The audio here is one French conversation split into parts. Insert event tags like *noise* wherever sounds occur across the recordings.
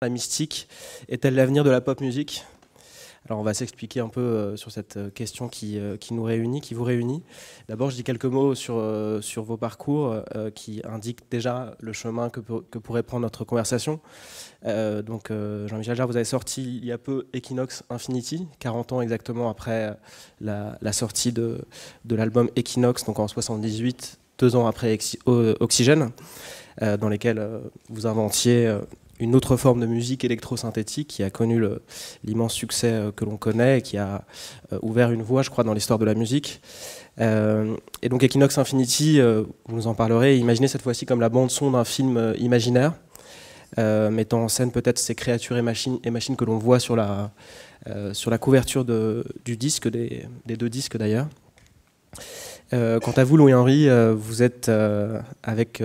La mystique est-elle l'avenir de la pop music alors on va s'expliquer un peu euh, sur cette euh, question euh, qui, nous réunit, qui vous réunit. D'abord, je dis quelques mots sur, sur vos parcours qui indiquent déjà le chemin que, pourrait prendre notre conversation. donc Jean-Michel Jarre, vous avez sorti il y a peu Equinox Infinity, 40 ans exactement après la, sortie de, de l'album Equinox, donc en 78, deux ans après Oxygène, dans lesquels vous inventiez une autre forme de musique électro-synthétique qui a connu l'immense succès euh, que l'on connaît et qui a euh, ouvert une voie, je crois, dans l'histoire de la musique. Euh, et donc Equinox Infinity, vous nous en parlerez, imaginez cette fois-ci comme la bande-son d'un film imaginaire, mettant en scène peut-être ces créatures et machines, que l'on voit sur la, sur la couverture du disque, des, des deux disques d'ailleurs. quant à vous, Louis-Henri, vous êtes avec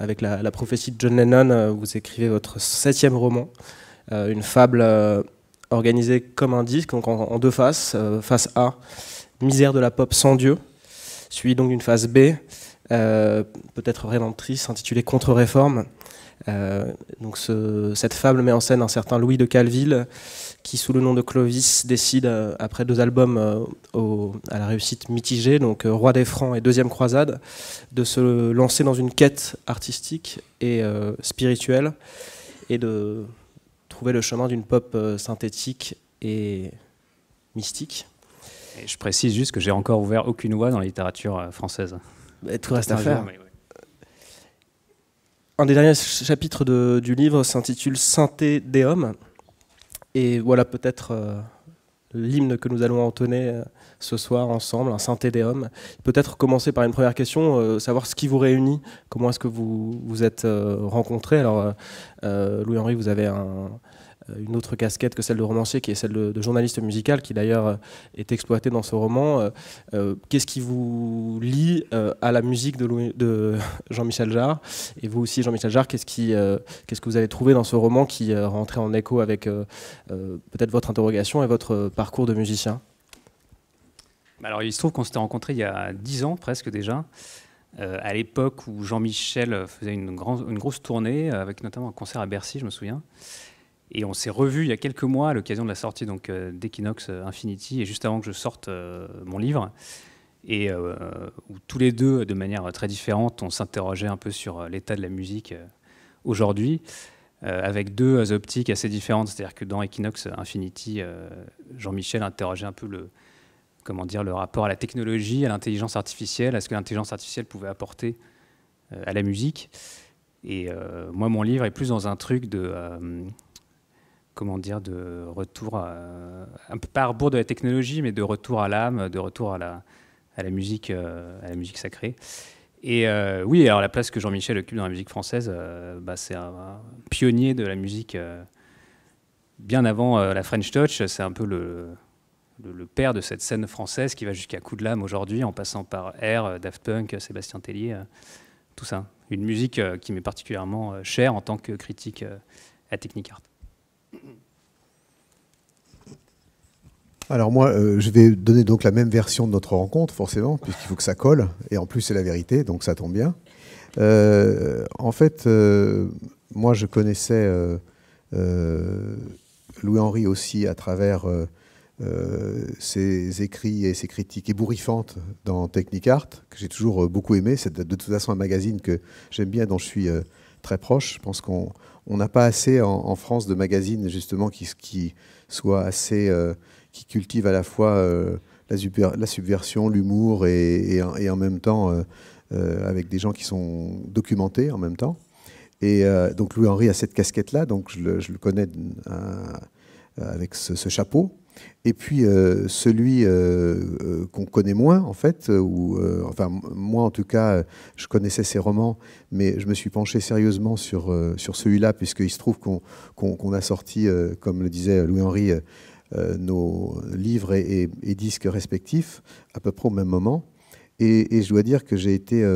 avec la, prophétie de John Lennon, euh, vous écrivez votre septième roman, euh, une fable euh, organisée comme un disque, donc en, deux faces. face A, misère de la pop sans Dieu, suivi donc d'une face B, peut-être rédemptrice, intitulée Contre-réforme. Euh, donc ce, cette fable met en scène un certain Louis de Calville qui, sous le nom de Clovis, décide, euh, après deux albums euh, à la réussite mitigée, donc Roi des Francs et Deuxième Croisade, de se lancer dans une quête artistique et spirituelle et de trouver le chemin d'une pop synthétique et mystique. Et je précise juste que j'ai encore ouvert aucune voie dans la littérature française. Bah, tout reste à faire un des derniers chapitres du livre s'intitule Synthé des hommes. Et voilà peut-être euh, l'hymne que nous allons entonner euh, ce soir ensemble, un des hommes. Peut-être commencer par une première question, euh, savoir ce qui vous réunit, comment est-ce que vous vous êtes rencontrés. Alors, Louis-Henri, vous avez un, euh, une autre casquette que celle de romancier, qui est celle de, journaliste musical, qui d'ailleurs euh, est exploitée dans ce roman. Euh, qu'est-ce qui vous lie à la musique de, de *laughs* Jean-Michel Jarre Et vous aussi, Jean-Michel Jarre, qu'est-ce qui, qu'est-ce que vous avez trouvé dans ce roman qui rentrait en écho avec peut-être votre interrogation et votre parcours de musicien bah Alors, il se trouve qu'on s'était rencontrés il y a dix ans presque déjà. à l'époque où Jean-Michel faisait une, une grosse tournée, avec notamment un concert à Bercy, je me souviens. Et on s'est revu il y a quelques mois à l'occasion de la sortie donc euh, d'Equinox euh, Infinity et juste avant que je sorte euh, mon livre. Et où tous les deux, de manière très différente, on s'interrogeait un peu sur l'état de la musique aujourd'hui, avec deux optiques assez différentes. C'est-à-dire que dans Equinox Infinity, Jean-Michel interrogeait un peu le, comment dire, le rapport à la technologie, à l'intelligence artificielle, à ce que l'intelligence artificielle pouvait apporter à la musique. Et moi, mon livre est plus dans un truc de comment dire, de retour, un peu pas rebours de la technologie, mais de retour à l'âme, de retour à la, musique, euh, à la musique sacrée. Et euh, oui, alors la place que Jean-Michel occupe dans la musique française, euh, bah, c'est un, pionnier de la musique bien avant la French Touch. C'est un peu le, père de cette scène française qui va jusqu'à Coup de l'âme aujourd'hui, en passant par R, Daft Punk, Sébastien Tellier, tout ça. Une musique qui m'est particulièrement chère en tant que critique à art. Alors moi, euh, je vais donner donc la même version de notre rencontre, forcément, puisqu'il faut que ça colle. Et en plus, c'est la vérité, donc ça tombe bien. Euh, en fait, euh, moi, je connaissais Louis-Henri aussi à travers ses écrits et ses critiques ébouriffantes dans Technic Art, que j'ai toujours beaucoup aimé. C'est de toute façon un magazine que j'aime bien, dont je suis très proche. Je pense qu'on n'a pas assez en, France de magazines justement qui, qui soient assez euh, qui cultivent à la fois euh, la, la, subversion, l'humour et, en même temps euh, avec des gens qui sont documentés en même temps. Et donc Louis Henri a cette casquette là, donc je le, connais avec ce chapeau. Et puis euh, celui euh, euh, qu'on connaît moins, en fait, ou enfin moi en tout cas, je connaissais ses romans, mais je me suis penché sérieusement sur, sur celui-là, puisqu'il se trouve qu'on a sorti, comme le disait Louis-Henri, nos livres et, disques respectifs à peu près au même moment. Et, et je dois dire que j'ai été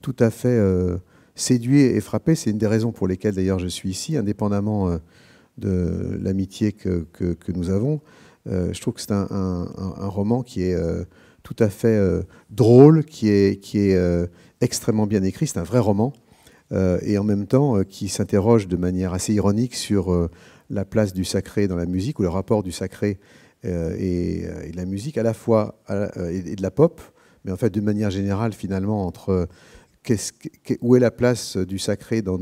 tout à fait séduit et frappé. C'est une des raisons pour lesquelles d'ailleurs je suis ici, indépendamment de l'amitié que, que, nous avons. Euh, je trouve que c'est un, un, roman qui est euh, tout à fait euh, drôle, qui est, qui est extrêmement bien écrit. C'est un vrai roman. et en même temps, qui s'interroge de manière assez ironique sur la place du sacré dans la musique ou le rapport du sacré et, de la musique, à la fois et de la pop, mais en fait, de manière générale, finalement, entre. où est la place du sacré dans,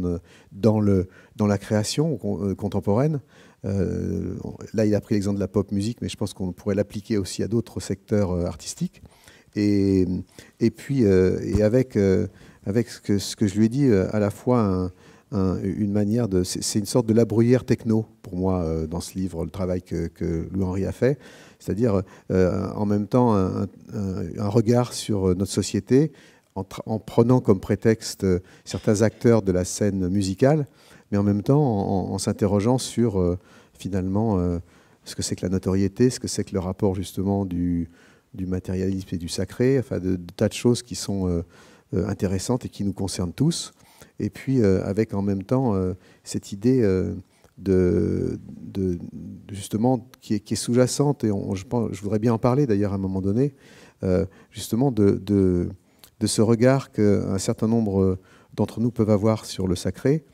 dans le, dans la création euh, contemporaine. Euh, là, il a pris l'exemple de la pop musique, mais je pense qu'on pourrait l'appliquer aussi à d'autres secteurs euh, artistiques. Et, puis, et avec, avec ce que, ce, que, je lui ai dit, à la fois une manière de. C'est une sorte de la bruyère techno, pour moi, dans ce livre, le travail que, Louis-Henri a fait. C'est-à-dire, en même temps, un, regard sur notre société, en prenant comme prétexte certains acteurs de la scène musicale mais en même temps en, s'interrogeant sur euh, finalement euh, ce que c'est que la notoriété, ce que c'est que le rapport justement du, du matérialisme et du sacré, enfin de, tas de choses qui sont euh, intéressantes et qui nous concernent tous. Et puis avec en même temps cette idée de, justement qui est, sous-jacente et je, voudrais bien en parler d'ailleurs à un moment donné, justement de ce regard qu'un certain nombre d'entre nous peuvent avoir sur le sacré,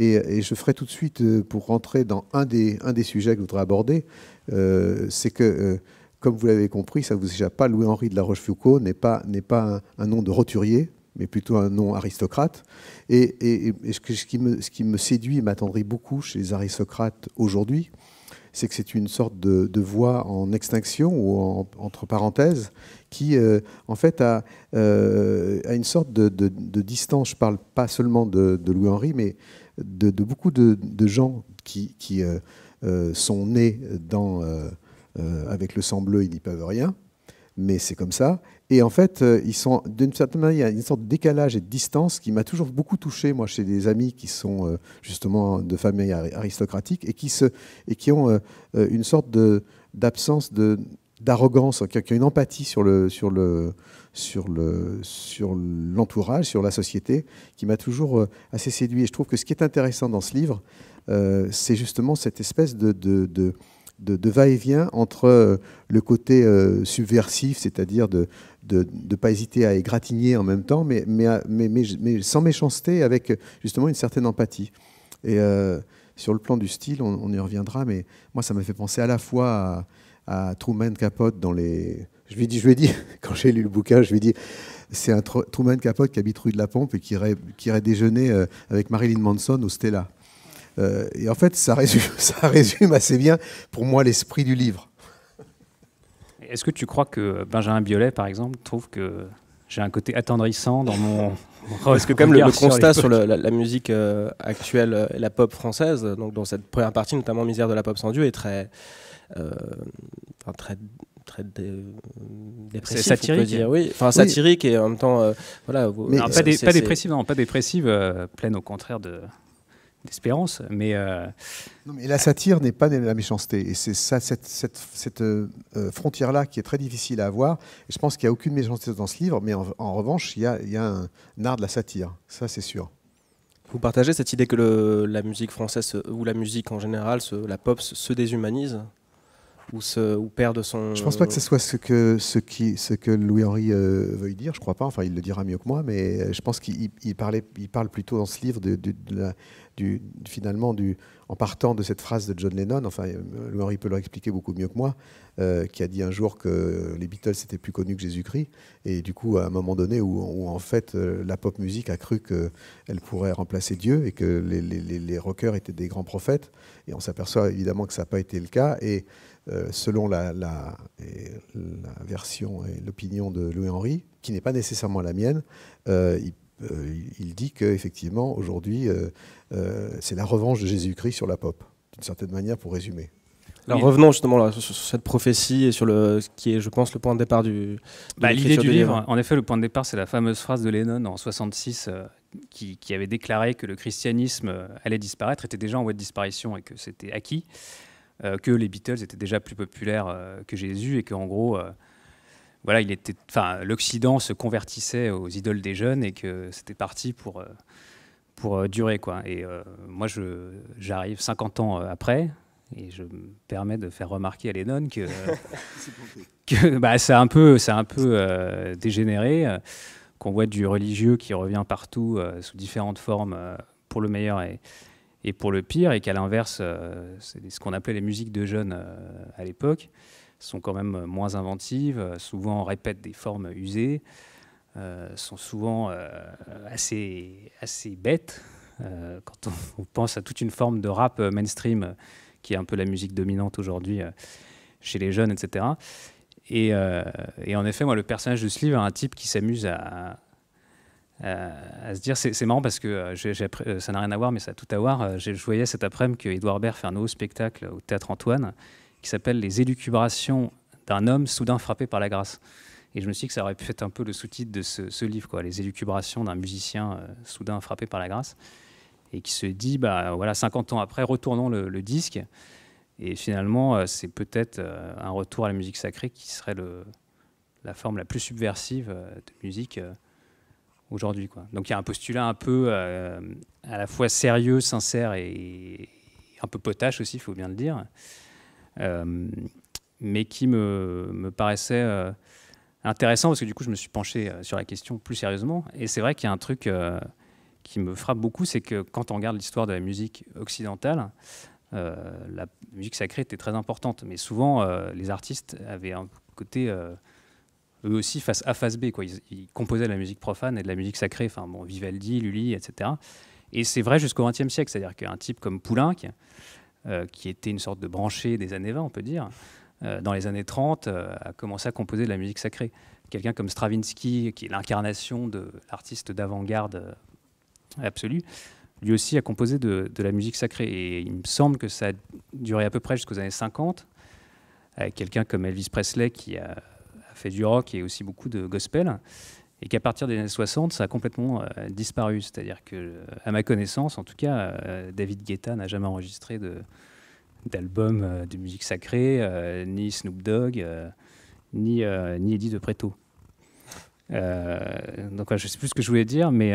et, je ferai tout de suite, euh, pour rentrer dans un des, un des sujets que je voudrais aborder, euh, c'est que, euh, comme vous l'avez compris, ça ne vous déjà pas, Louis-Henri de La Rochefoucauld n'est pas, n'est pas un, nom de roturier, mais plutôt un nom aristocrate. Et, et, ce, qui me, ce qui me séduit et m'attendrit beaucoup chez les aristocrates aujourd'hui, c'est que c'est une sorte de, de, voix en extinction ou entre parenthèses qui, en fait, a, a, une sorte de, de, de distance. Je ne parle pas seulement de, Louis-Henri, mais de, beaucoup de, gens qui, qui euh, euh, sont nés dans, euh, avec le sang bleu, ils n'y peuvent rien, mais c'est comme ça. Et en fait, ils sont d'une certaine manière, il y a une sorte de décalage et de distance qui m'a toujours beaucoup touché, moi, chez des amis qui sont justement de familles aristocratiques et qui, se, et qui ont une sorte d'absence de d'arrogance, qui ont une empathie sur le, sur le, sur le sur l'entourage, sur la société, qui m'a toujours euh, assez séduit. Et je trouve que ce qui est intéressant dans ce livre, euh, c'est justement cette espèce de, de, de va-et-vient entre euh, le côté subversif, c'est-à-dire de ne pas hésiter à égratigner en même temps, mais, mais, mais, mais, sans méchanceté, avec justement une certaine empathie. Et sur le plan du style, on, y reviendra, mais moi, ça m'a fait penser à la fois à Truman Capote dans les je lui ai dit, je *laughs* lui quand j'ai lu le bouquin, je lui ai dit, c'est un Truman Capote qui habite rue de la Pompe et qui irait, déjeuner euh, avec Marilyn Manson au Stella. Euh, et en fait, ça résume, *laughs* ça résume assez bien pour moi l'esprit du livre. Est-ce que tu crois que Benjamin Biolay, par exemple, trouve que j'ai un côté attendrissant dans mon. *laughs* Parce que comme le, le, constat sur, la, musique euh, actuelle, et la pop française, donc dans cette première partie, notamment Misère de la pop sans Dieu, est très, très très dépressif. C'est satirique, dire. oui. Enfin, satirique et en même temps, voilà. pas, dépressive, non, pas dépressive, euh, pleine au contraire de d'espérance, mais, euh, mais la satire n'est pas la méchanceté, et c'est cette, euh, frontière-là qui est très difficile à avoir. Et je pense qu'il n'y a aucune méchanceté dans ce livre, mais en, revanche, il y a, un, art de la satire, ça c'est sûr. Vous partagez cette idée que la musique française ou la musique en général, la pop, se déshumanise ou, se, son. Je pense pas que ce soit ce que, ce ce que Louis-Henri veut veuille dire, je crois pas. Enfin, il le dira mieux que moi, mais euh, je pense qu'il il parle plutôt dans ce livre de, du, finalement, du, en partant de cette phrase de John Lennon. Enfin, euh, Louis-Henri peut l'expliquer beaucoup mieux que moi, euh, qui a dit un jour que les Beatles étaient plus connus que Jésus-Christ, et du coup, à un moment donné où, en fait la pop musique a cru qu'elle pourrait remplacer Dieu et que les, les rockers étaient des grands prophètes, et on s'aperçoit évidemment que ça n'a pas été le cas. Et euh, selon la, la, version et l'opinion de Louis-Henri, qui n'est pas nécessairement la mienne, euh, euh, il dit dit qu'effectivement, aujourd'hui, c'est la revanche de Jésus-Christ sur la pop, d'une certaine manière, pour résumer. Alors revenons justement là, sur, cette prophétie et sur le, ce qui est, je pense, le point de départ du. Bah, l'idée du, livre, en effet, le point de départ, c'est la fameuse phrase de Lennon en 66 qui, qui, avait déclaré que le christianisme allait disparaître, était déjà en voie de disparition et que c'était acquis. Euh, que les Beatles étaient déjà plus populaires euh, que Jésus et qu'en gros, euh, voilà, il était, enfin, l'Occident se convertissait aux idoles des jeunes et que c'était parti pour pour durer quoi. Et moi, je j'arrive 50 ans après et je me permets de faire remarquer à Lennon que *laughs* que bah c'est un peu c'est un peu dégénéré, qu'on voit du religieux qui revient partout sous différentes formes pour le meilleur et et pour le pire, et qu'à l'inverse, euh, ce qu'on appelait les musiques de jeunes euh, à l'époque, sont quand même euh, moins inventives, souvent répètent des formes usées, sont souvent assez, assez bêtes. quand on, pense à toute une forme de rap mainstream, qui est un peu la musique dominante aujourd'hui chez les jeunes, etc. Et, en effet, moi, le personnage de ce livre, un type qui s'amuse à, euh, à se dire, c'est marrant parce que euh, euh, ça n'a rien à voir, mais ça a tout à voir. je voyais cet après-midi qu'Edouard Baird fait un nouveau spectacle au Théâtre Antoine qui s'appelle Les élucubrations d'un homme soudain frappé par la grâce. Et je me suis dit que ça aurait pu être un peu le sous-titre de ce, livre, quoi, Les élucubrations d'un musicien soudain frappé par la grâce, et qui se dit, bah, voilà, 50 ans après, retournons le, disque. Et finalement, c'est peut-être un retour à la musique sacrée qui serait le, la forme la plus subversive de musique aujourd'hui. Donc il y a un postulat un peu euh, à la fois sérieux, sincère et un peu potache aussi, il faut bien le dire, euh, mais qui me, me paraissait euh, intéressant parce que du coup je me suis penché sur la question plus sérieusement. Et c'est vrai qu'il y a un truc qui me frappe beaucoup, c'est que quand on regarde l'histoire de la musique occidentale, la musique sacrée était très importante, mais souvent les artistes avaient un côté eux aussi face A, face B. Quoi. Ils, composaient de la musique profane et de la musique sacrée, enfin bon, Vivaldi, Lully, etc. Et c'est vrai jusqu'au XXe siècle, c'est-à-dire qu'un type comme Poulenc, euh, qui était une sorte de branché des années 20, on peut dire, euh, dans les années 30, euh, a commencé à composer de la musique sacrée. Quelqu'un comme Stravinsky, qui est l'incarnation de l'artiste d'avant-garde absolu, lui aussi a composé de, de, la musique sacrée. Et il me semble que ça a duré à peu près jusqu'aux années 50, avec quelqu'un comme Elvis Presley qui a fait du rock et aussi beaucoup de gospel. Et qu'à partir des années 60, ça a complètement euh, disparu. C'est-à-dire que, euh, à ma connaissance, en tout cas, euh, David Guetta n'a jamais enregistré de, d'album de musique sacrée, ni Snoop Dogg, ni, Eddie de Preto. donc, je sais plus ce que je voulais dire, mais.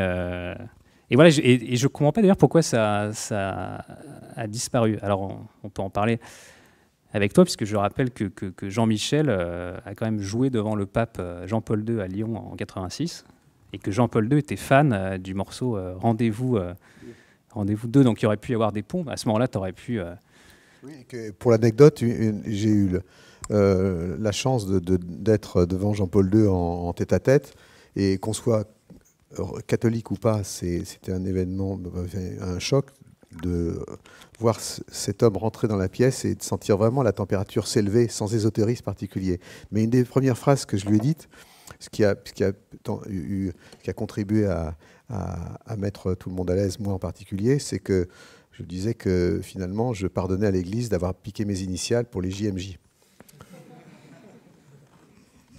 Et voilà, et, je comprends pas d'ailleurs pourquoi ça, ça, a disparu. Alors, on peut en parler avec toi, puisque je rappelle que, Jean-Michel euh, a quand même joué devant le pape euh, Jean-Paul II à Lyon en 86, et que Jean-Paul II était fan euh, du morceau Rendez-vous Rendez 2, donc il y aurait pu y avoir des ponts. À ce moment-là, tu aurais pu... Oui, pour l'anecdote, j'ai eu la chance d'être de, devant Jean-Paul II en, en, tête à tête, et qu'on soit catholique ou pas, c'était un événement, un choc de voir cet homme rentrer dans la pièce et de sentir vraiment la température s'élever sans ésotérisme particulier. Mais une des premières phrases que je lui ai dites, ce qui a, qui a contribué à, mettre tout le monde à l'aise, moi en particulier, c'est que je disais que finalement, je pardonnais à l'Église d'avoir piqué mes initiales pour les JMJ.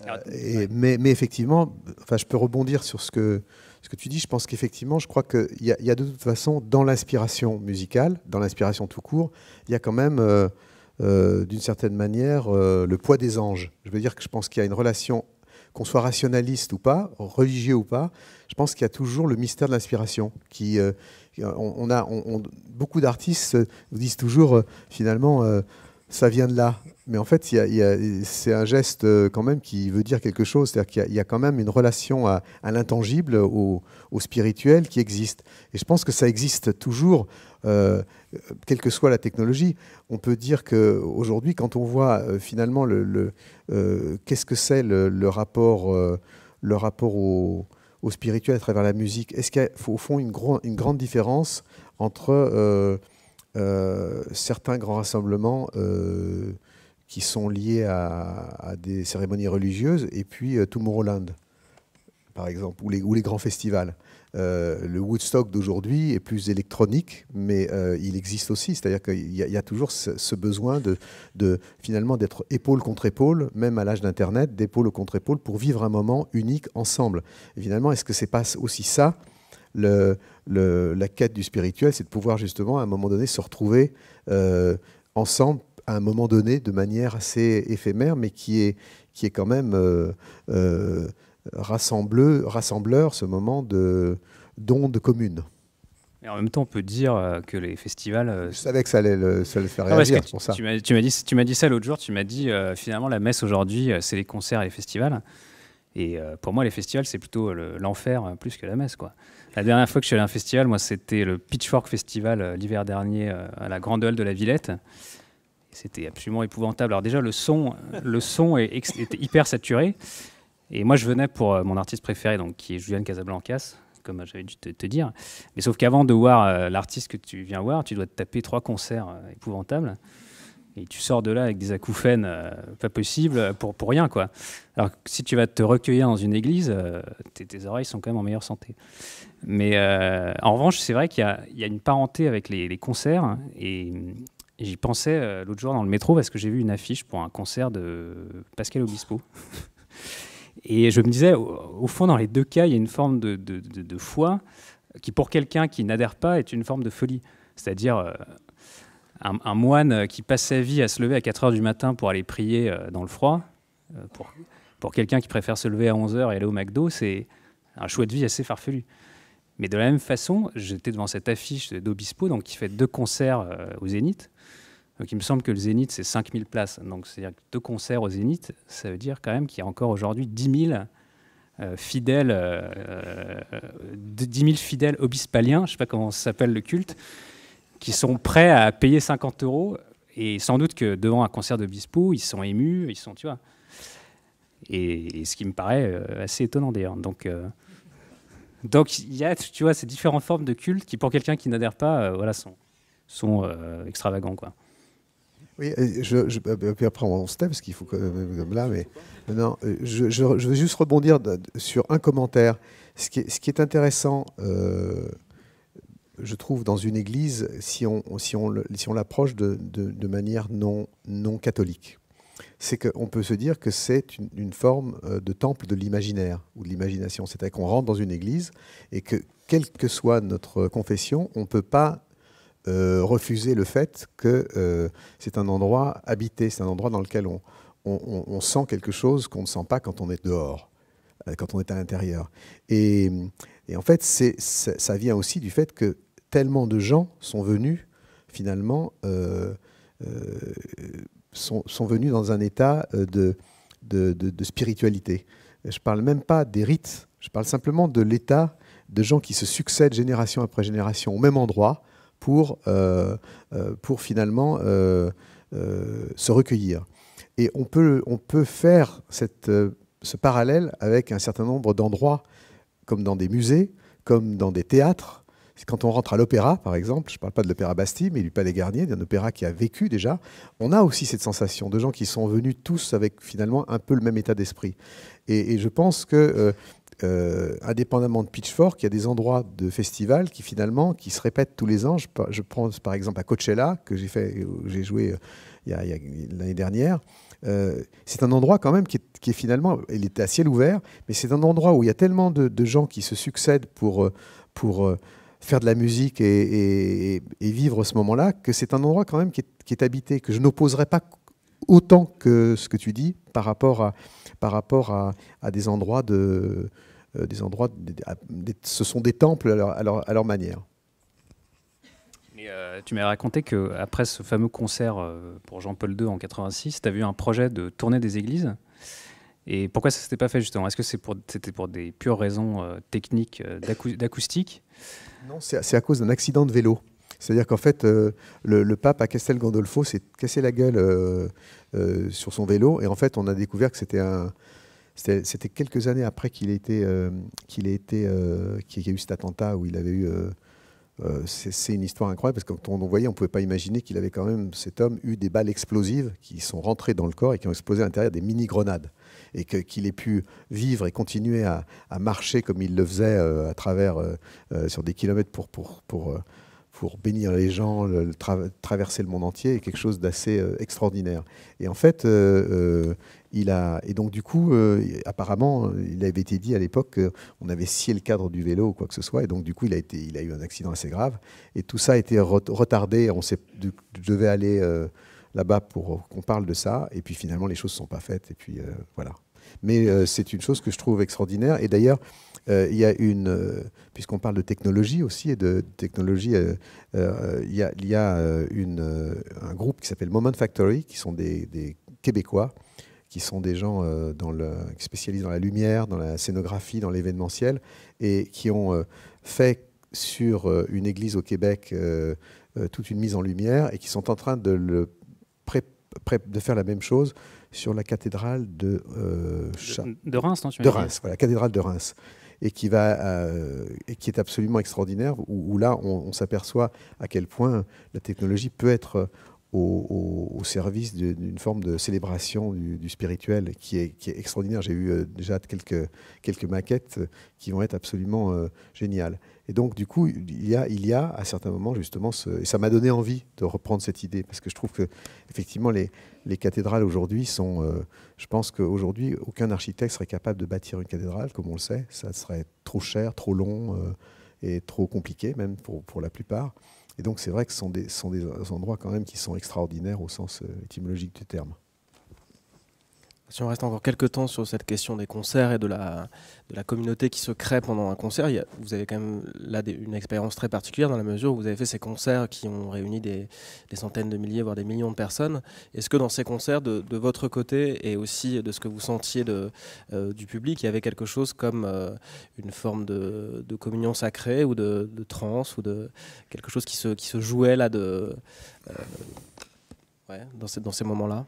Ah, mais, mais, effectivement, enfin, je peux rebondir sur ce que ce que tu dis, je pense qu'effectivement, je crois qu'il y, a de toute façon, dans l'inspiration musicale, dans l'inspiration tout court, il y a quand même, euh, euh, d'une certaine manière, euh, le poids des anges. Je veux dire que je pense qu'il y a une relation, qu'on soit rationaliste ou pas, religieux ou pas, je pense qu'il y a toujours le mystère de l'inspiration qui on, a beaucoup d'artistes nous disent toujours finalement ça vient de là. Mais en fait, c'est un geste euh, quand même qui veut dire quelque chose. C'est-à-dire qu'il y, a, il y a quand même une relation à, l'intangible, au, spirituel qui existe. Et je pense que ça existe toujours, euh, quelle que soit la technologie. On peut dire qu'aujourd'hui, quand on voit euh, finalement le, qu'est-ce que c'est le, rapport, le rapport au, spirituel à travers la musique, est-ce qu'il y a au fond une, une grande différence entre euh, certains grands rassemblements euh, qui sont liés à, des cérémonies religieuses, et puis euh, Tomorrowland, par exemple, ou les, les grands festivals. le Woodstock d'aujourd'hui est plus électronique, mais il existe aussi. C'est-à-dire qu'il y, a toujours ce, besoin de, de finalement d'être épaule contre épaule, même à l'âge d'Internet, d'épaule contre épaule, pour vivre un moment unique ensemble. finalement, est-ce que c'est pas aussi ça le, la quête du spirituel, c'est de pouvoir justement à un moment donné se retrouver euh, ensemble à un moment donné de manière assez éphémère, mais qui est, qui est quand même euh, euh, rassembleur, rassembleur, ce moment de d'onde commune. Et en même temps, on peut dire que les festivals. Je savais que ça allait le, ça faire réagir, pour ça. Tu m'as dit, ça l'autre jour, tu m'as dit finalement la messe aujourd'hui, c'est les concerts et les festivals. Et pour moi, les festivals, c'est plutôt l'enfer plus que la messe. quoi. La dernière fois que je suis allé à un festival, moi, c'était le Pitchfork Festival euh, l'hiver dernier euh, à la Grande Halle de la Villette. C'était absolument épouvantable. Alors déjà, le son, le son est était hyper saturé. Et moi, je venais pour euh, mon artiste préféré, donc, qui est Julian Casablancas, comme j'avais dû te, dire. Mais sauf qu'avant de voir l'artiste que tu viens voir, tu dois te taper trois concerts épouvantables. Et tu sors de là avec des acouphènes pas possibles pour, pour rien. quoi. Alors si tu vas te recueillir dans une église, tes oreilles sont quand même en meilleure santé. Mais euh, en revanche, c'est vrai qu'il y, a une parenté avec les, concerts. et j'y pensais euh, l'autre jour dans le métro parce que j'ai vu une affiche pour un concert de Pascal Obispo. *laughs* et je me disais, au, fond, dans les deux cas, il y a une forme de, foi qui, pour quelqu'un qui n'adhère pas, est une forme de folie. C'est-à-dire. Euh, un, moine qui passe sa vie à se lever à 4 heures du matin pour aller prier dans le froid, pour, pour quelqu'un qui préfère se lever à 11 heures et aller au McDo, c'est un choix de vie assez farfelu. Mais de la même façon, j'étais devant cette affiche d'Obispo, donc qui fait deux concerts euh, au Zénith. Donc il me semble que le Zénith, c'est 5000 places. Donc c'est-à-dire deux concerts au Zénith, ça veut dire quand même qu'il y a encore aujourd'hui 10 000 euh, fidèles, euh, fidèles obispaliens, je ne sais pas comment s'appelle le culte, qui sont prêts à payer 50 euros. Et sans doute que devant un concert d'Obispo, ils sont émus, ils sont, tu vois. Et, et, ce qui me paraît assez étonnant d'ailleurs. Donc donc il y a, tu vois, ces différentes formes de culte qui, pour quelqu'un qui n'adhère pas, euh, voilà, sont, sont euh, extravagants, quoi. Oui, je, euh, puis après on se tait parce qu'il faut que là, non, je, je, veux juste rebondir sur un commentaire. Ce qui est, ce qui est intéressant, je trouve, dans une église, si on, si on, si on l'approche de, de, de, manière non, non catholique, c'est qu'on peut se dire que c'est une, forme euh, de temple de l'imaginaire ou de l'imagination. C'est-à-dire qu'on rentre dans une église et que, quelle que soit notre confession, on ne peut pas euh, refuser le fait que euh, c'est un endroit habité, c'est un endroit dans lequel on, on, sent quelque chose qu'on ne sent pas quand on est dehors, quand on est à l'intérieur. Et, en fait, ça vient aussi du fait que tellement de gens sont venus finalement. Euh, sont, venus dans un état euh, de, de, spiritualité. Je ne parle même pas des rites, je parle simplement de l'état de gens qui se succèdent génération après génération au même endroit pour, euh, euh, pour finalement se recueillir. Et on peut, on peut faire cette, ce parallèle avec un certain nombre d'endroits, comme dans des musées, comme dans des théâtres, quand on rentre à l'opéra, par exemple, je ne parle pas de l'opéra Bastille, mais du Palais Garnier, d'un opéra qui a vécu déjà, on a aussi cette sensation de gens qui sont venus tous avec finalement un peu le même état d'esprit. Et, je pense que... Euh, euh, indépendamment de Pitchfork, il y a des endroits de festivals qui finalement qui se répètent tous les ans. Je, pense par exemple à Coachella que j'ai fait, j'ai joué euh, l'année dernière. c'est un endroit quand même qui est, finalement, il était à ciel ouvert, mais c'est un endroit où il y a tellement de, de gens qui se succèdent pour pour faire de la musique et, vivre ce moment-là, que c'est un endroit quand même qui est, habité, que je n'opposerai pas autant que ce que tu dis par rapport à, par rapport à, des endroits de euh, des endroits ce sont des temples à leur, à leur, manière. Mais euh, tu m'as raconté que après ce fameux concert euh, pour Jean-Paul II en 86, tu as vu un projet de tournée des églises. Et pourquoi ça s'était pas fait justement Est-ce que c'est pour, c'était pour des pures raisons techniques d'acoustique non, c'est à cause d'un accident de vélo. C'est-à-dire qu'en fait, euh, le, pape à Castel Gandolfo s'est cassé la gueule euh, euh, sur son vélo. Et en fait, on a découvert que c'était quelques années après qu'il ait été, qu'il eu cet attentat où il avait eu. c'est une histoire incroyable parce que quand on, voyait, on pouvait pas imaginer qu'il avait quand même cet homme eu des balles explosives qui sont rentrées dans le corps et qui ont explosé à l'intérieur des mini grenades et qu'il ait pu vivre et continuer à, marcher comme il le faisait euh, à travers euh, euh, sur des kilomètres pour, pour, pour, pour bénir les gens, traverser le monde entier est quelque chose d'assez extraordinaire. Et en fait, il a, et donc du coup, apparemment, il avait été dit à l'époque qu'on avait scié le cadre du vélo ou quoi que ce soit, et donc du coup, il a, été, il a eu un accident assez grave, et tout ça a été retardé. On devait aller là-bas pour qu'on parle de ça. Et puis finalement, les choses ne sont pas faites. Et puis euh, voilà. Mais euh, c'est une chose que je trouve extraordinaire. Et d'ailleurs, euh, il y a une, puisqu'on parle de technologie aussi et de, technologie, il y a, y a une, un groupe qui s'appelle Moment Factory, qui sont des, des Québécois qui sont des gens dans le, qui spécialisent dans la lumière, dans la scénographie, dans l'événementiel, et qui ont fait sur une église au Québec toute une mise en lumière et qui sont en train de le de faire la même chose sur la cathédrale de, euh, de, Reims, de Reims, voilà, la cathédrale de Reims, et qui va euh, et qui est absolument extraordinaire, où, là on, s'aperçoit à quel point la technologie peut être euh, au, service d'une forme de célébration du, spirituel qui est, qui est extraordinaire. J'ai eu déjà quelques quelques maquettes qui vont être absolument géniales. Et donc, du coup, il y a, il y a à certains moments, justement, ça m'a donné envie de reprendre cette idée, parce que je trouve que, effectivement, les, cathédrales aujourd'hui sont. Euh, je pense qu'aujourd'hui, aucun architecte serait capable de bâtir une cathédrale, comme on le sait. Ça serait trop cher, trop long euh, et trop compliqué, même pour, pour la plupart. Et donc, c'est vrai que ce sont des, sont euh, des endroits, quand même, qui sont extraordinaires au sens étymologique du terme. Si on reste encore quelques temps sur cette question des concerts et de la, communauté qui se crée pendant un concert, vous avez quand même là une expérience très particulière dans la mesure où vous avez fait ces concerts qui ont réuni des, centaines de milliers, voire des millions de personnes. Est-ce que dans ces concerts, de, votre côté et aussi de ce que vous sentiez euh, du public, il y avait quelque chose comme euh, une forme de, communion sacrée ou de, transe ou de quelque chose qui se, qui se jouait là de, euh, dans ces moments-là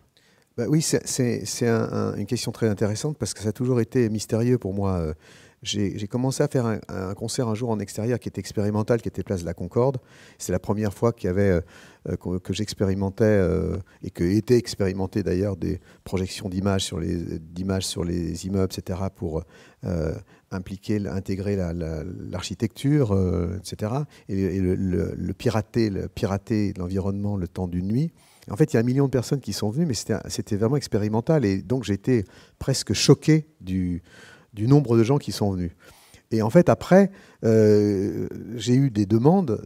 bah oui, c'est une question très intéressante parce que ça a toujours été mystérieux pour moi. Euh. J'ai commencé à faire un, concert un jour en extérieur qui était expérimental, qui était Place de la Concorde. C'est la première fois avait, euh, euh, que, j'expérimentais et que était expérimenté d'ailleurs des projections d'images sur, les, sur les immeubles, etc., pour impliquer, intégrer l'architecture, etc., et, le, pirater le, pirater l'environnement le, le temps d'une nuit. En fait, il y a un million de personnes qui sont venues, mais c'était vraiment expérimental. Et donc, j'étais presque choqué du, du nombre de gens qui sont venus. Et en fait, après, euh, j'ai eu des demandes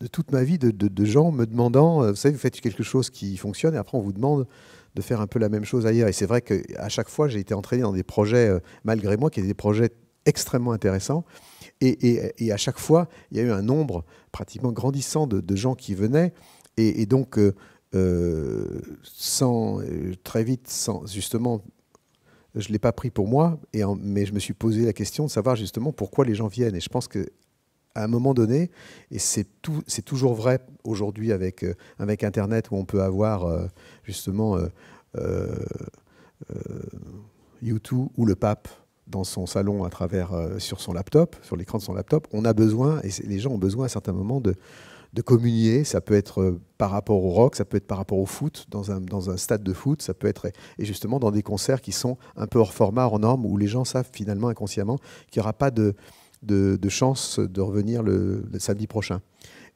de toute ma vie de, gens me demandant, euh, vous savez, vous faites quelque chose qui fonctionne, et après, on vous demande de faire un peu la même chose ailleurs. Et c'est vrai qu'à chaque fois, j'ai été entraîné dans des projets, euh, malgré moi, qui étaient des projets extrêmement intéressants. Et, à chaque fois, il y a eu un nombre pratiquement grandissant de, gens qui venaient. Et, donc, euh, sans, euh, très vite, sans, justement, je ne l'ai pas pris pour moi, et mais je me suis posé la question de savoir justement pourquoi les gens viennent. Et je pense que à un moment donné, et c'est toujours vrai aujourd'hui avec, euh, avec Internet où on peut avoir justement YouTube ou le pape dans son salon à travers sur son laptop, sur l'écran de son laptop, on a besoin, et les gens ont besoin à certains moments de, de communier. Ça peut être euh, par rapport au rock, ça peut être par rapport au foot, dans un, dans un stade de foot, ça peut être et justement dans des concerts qui sont un peu hors format, hors norme, où les gens savent finalement inconsciemment qu'il n'y aura pas de, de, chance de revenir le, samedi prochain.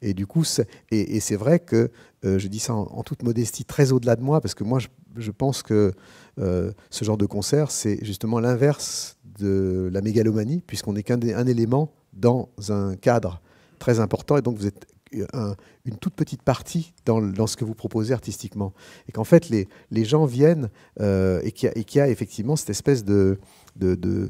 Et du coup, c'est, et, c'est vrai que euh, je dis ça en, toute modestie, très au-delà de moi, parce que moi, je, pense que euh, ce genre de concert, c'est justement l'inverse de la mégalomanie, puisqu'on n'est qu'un un élément dans un cadre très important, et donc vous êtes une toute petite partie dans, ce que vous proposez artistiquement. Et qu'en fait, les, les, gens viennent euh, et qu'il y, a effectivement cette espèce de, de,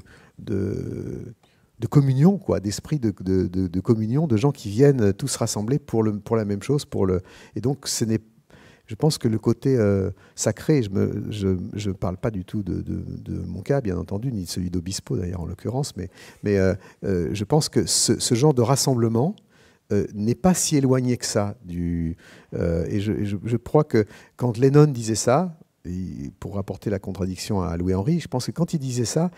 communion, quoi, d'esprit de, communion, de gens qui viennent tous rassembler pour, le, pour la même chose. Pour le... Et donc, ce n'est, je pense que le côté euh, sacré, je ne je, parle pas du tout de, mon cas, bien entendu, ni de celui d'Obispo d'ailleurs en l'occurrence, mais, mais euh, je pense que ce genre de rassemblement, euh, n'est pas si éloigné que ça. Du, euh, et, je, crois que quand Lennon disait ça, pour rapporter la contradiction à Louis henri je pense que quand il disait ça,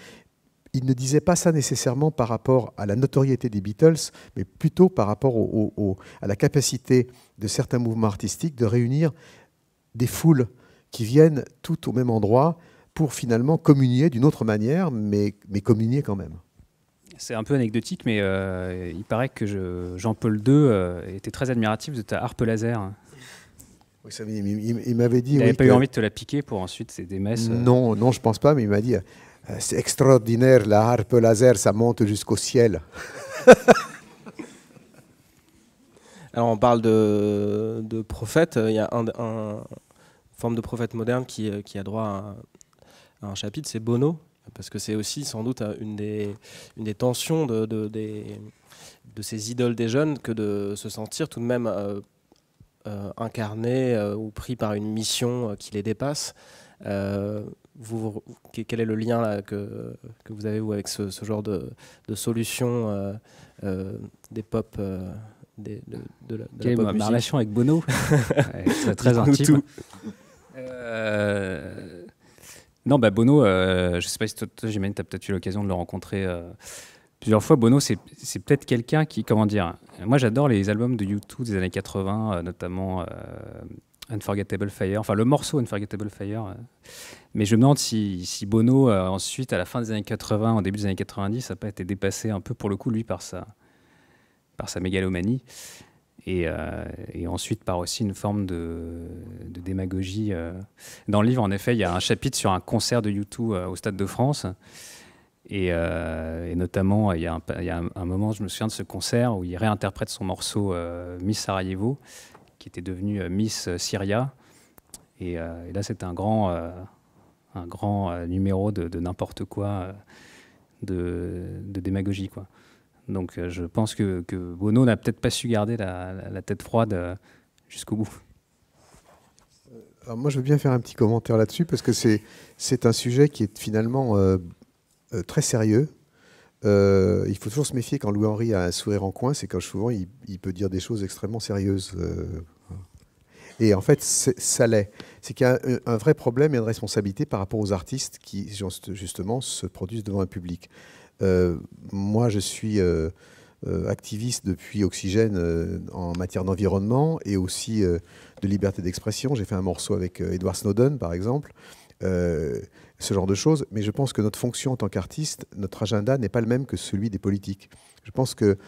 il ne disait pas ça nécessairement par rapport à la notoriété des Beatles, mais plutôt par rapport au, à la capacité de certains mouvements artistiques de réunir des foules qui viennent toutes au même endroit pour finalement communier d'une autre manière, mais, mais communier quand même c'est un peu anecdotique, mais euh, il paraît que je, Jean-Paul II euh, était très admiratif de ta harpe laser. il, m'avait dit. Il n'avait pas eu envie de te la piquer pour ensuite c'est des messes. Euh. Non, non, je pense pas, mais il m'a dit c'est extraordinaire, la harpe laser, ça monte jusqu'au ciel. *laughs* Alors on parle de, de prophète. Il y a une forme de prophète moderne qui, a droit à un chapitre, c'est Bono, parce que c'est aussi sans doute euh, une des, tensions de, ces idoles des jeunes que de se sentir tout de même euh, euh, incarné ou pris par une mission qui les dépasse. quel est le lien que, vous avez vous, avec ce, genre de, solution des pop de, la, pop ma, relation avec Bono *laughs* très, très intime. Non, bah Bono, euh, je ne sais pas si toi, j'imagine, tu as peut-être eu l'occasion de le rencontrer euh, plusieurs fois. Bono, c'est peut-être quelqu'un qui, comment dire, moi j'adore les albums de U2 des années 80, euh, notamment Unforgettable Fire, enfin le morceau Unforgettable Fire. mais je me demande si, si Bono, ensuite, à la fin des années 80, en début des années 90, ça n'a pas été dépassé un peu pour le coup, lui, par par sa mégalomanie. Euh, et, ensuite par aussi une forme de, démagogie. Euh. Dans le livre, en effet, il y a un chapitre sur un concert de U2 euh, au Stade de France. Et, notamment, il y, a un, moment, je me souviens de ce concert où il réinterprète son morceau Miss Sarajevo, qui était devenu Miss Syria. Et, là, c'est un grand, un grand numéro de, n'importe quoi, de, de, démagogie. Quoi. Donc euh, je pense que, Bono n'a peut-être pas su garder la, tête froide euh, jusqu'au bout. Euh, moi, je veux bien faire un petit commentaire là-dessus parce que c'est un sujet qui est finalement très sérieux. il faut toujours se méfier quand Louis Henri a un sourire en coin, c'est quand souvent il, il, peut dire des choses extrêmement sérieuses. Et en fait, ça l'est. C'est qu'il y a un vrai problème et une responsabilité par rapport aux artistes qui, justement, se produisent devant un public. Euh, moi, je suis euh, euh, activiste depuis Oxygène en matière d'environnement et aussi de liberté d'expression. J'ai fait un morceau avec Edward Snowden, par exemple. ce genre de choses, mais je pense que notre fonction en tant qu'artiste, notre agenda n'est pas le même que celui des politiques. Je pense que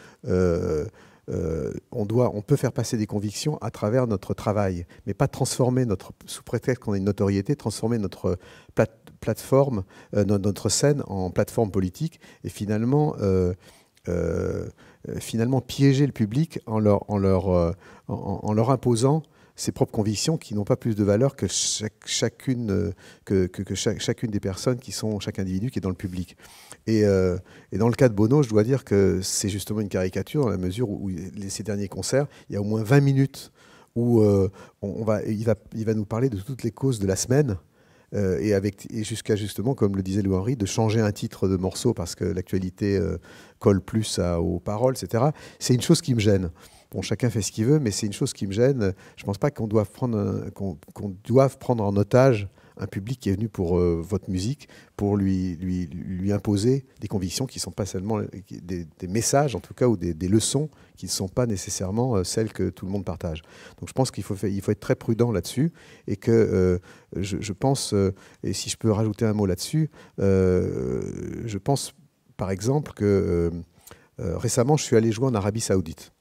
euh, on, doit, on peut faire passer des convictions à travers notre travail, mais pas transformer notre, sous prétexte qu'on a une notoriété, transformer notre plateforme, euh, notre scène en plateforme politique et finalement, euh, finalement piéger le public en en leur, en leur imposant ses propres convictions qui n'ont pas plus de valeur que, chacune, euh, que, chacune des personnes qui sont, chaque individu qui est dans le public. Et, euh, et dans le cas de Bono, je dois dire que c'est justement une caricature dans la mesure où, où, ces derniers concerts, il y a au moins 20 minutes où euh, on, va, il, va, il va nous parler de toutes les causes de la semaine. et, et jusqu'à justement, comme le disait Louis Henry, de changer un titre de morceau parce que l'actualité colle plus à, aux paroles, etc. C'est une chose qui me gêne. Bon, chacun fait ce qu'il veut, mais c'est une chose qui me gêne. Je ne pense pas qu'on doive, prendre, qu'on, prendre en otage un public qui est venu pour euh, votre musique, pour lui, lui, lui imposer des convictions qui ne sont pas seulement des, messages, en tout cas, ou des, leçons qui ne sont pas nécessairement euh, celles que tout le monde partage. Donc je pense qu'il faut, il faut être très prudent là-dessus et que euh, je, pense, et si je peux rajouter un mot là-dessus, je pense par exemple que récemment je suis allé jouer en Arabie Saoudite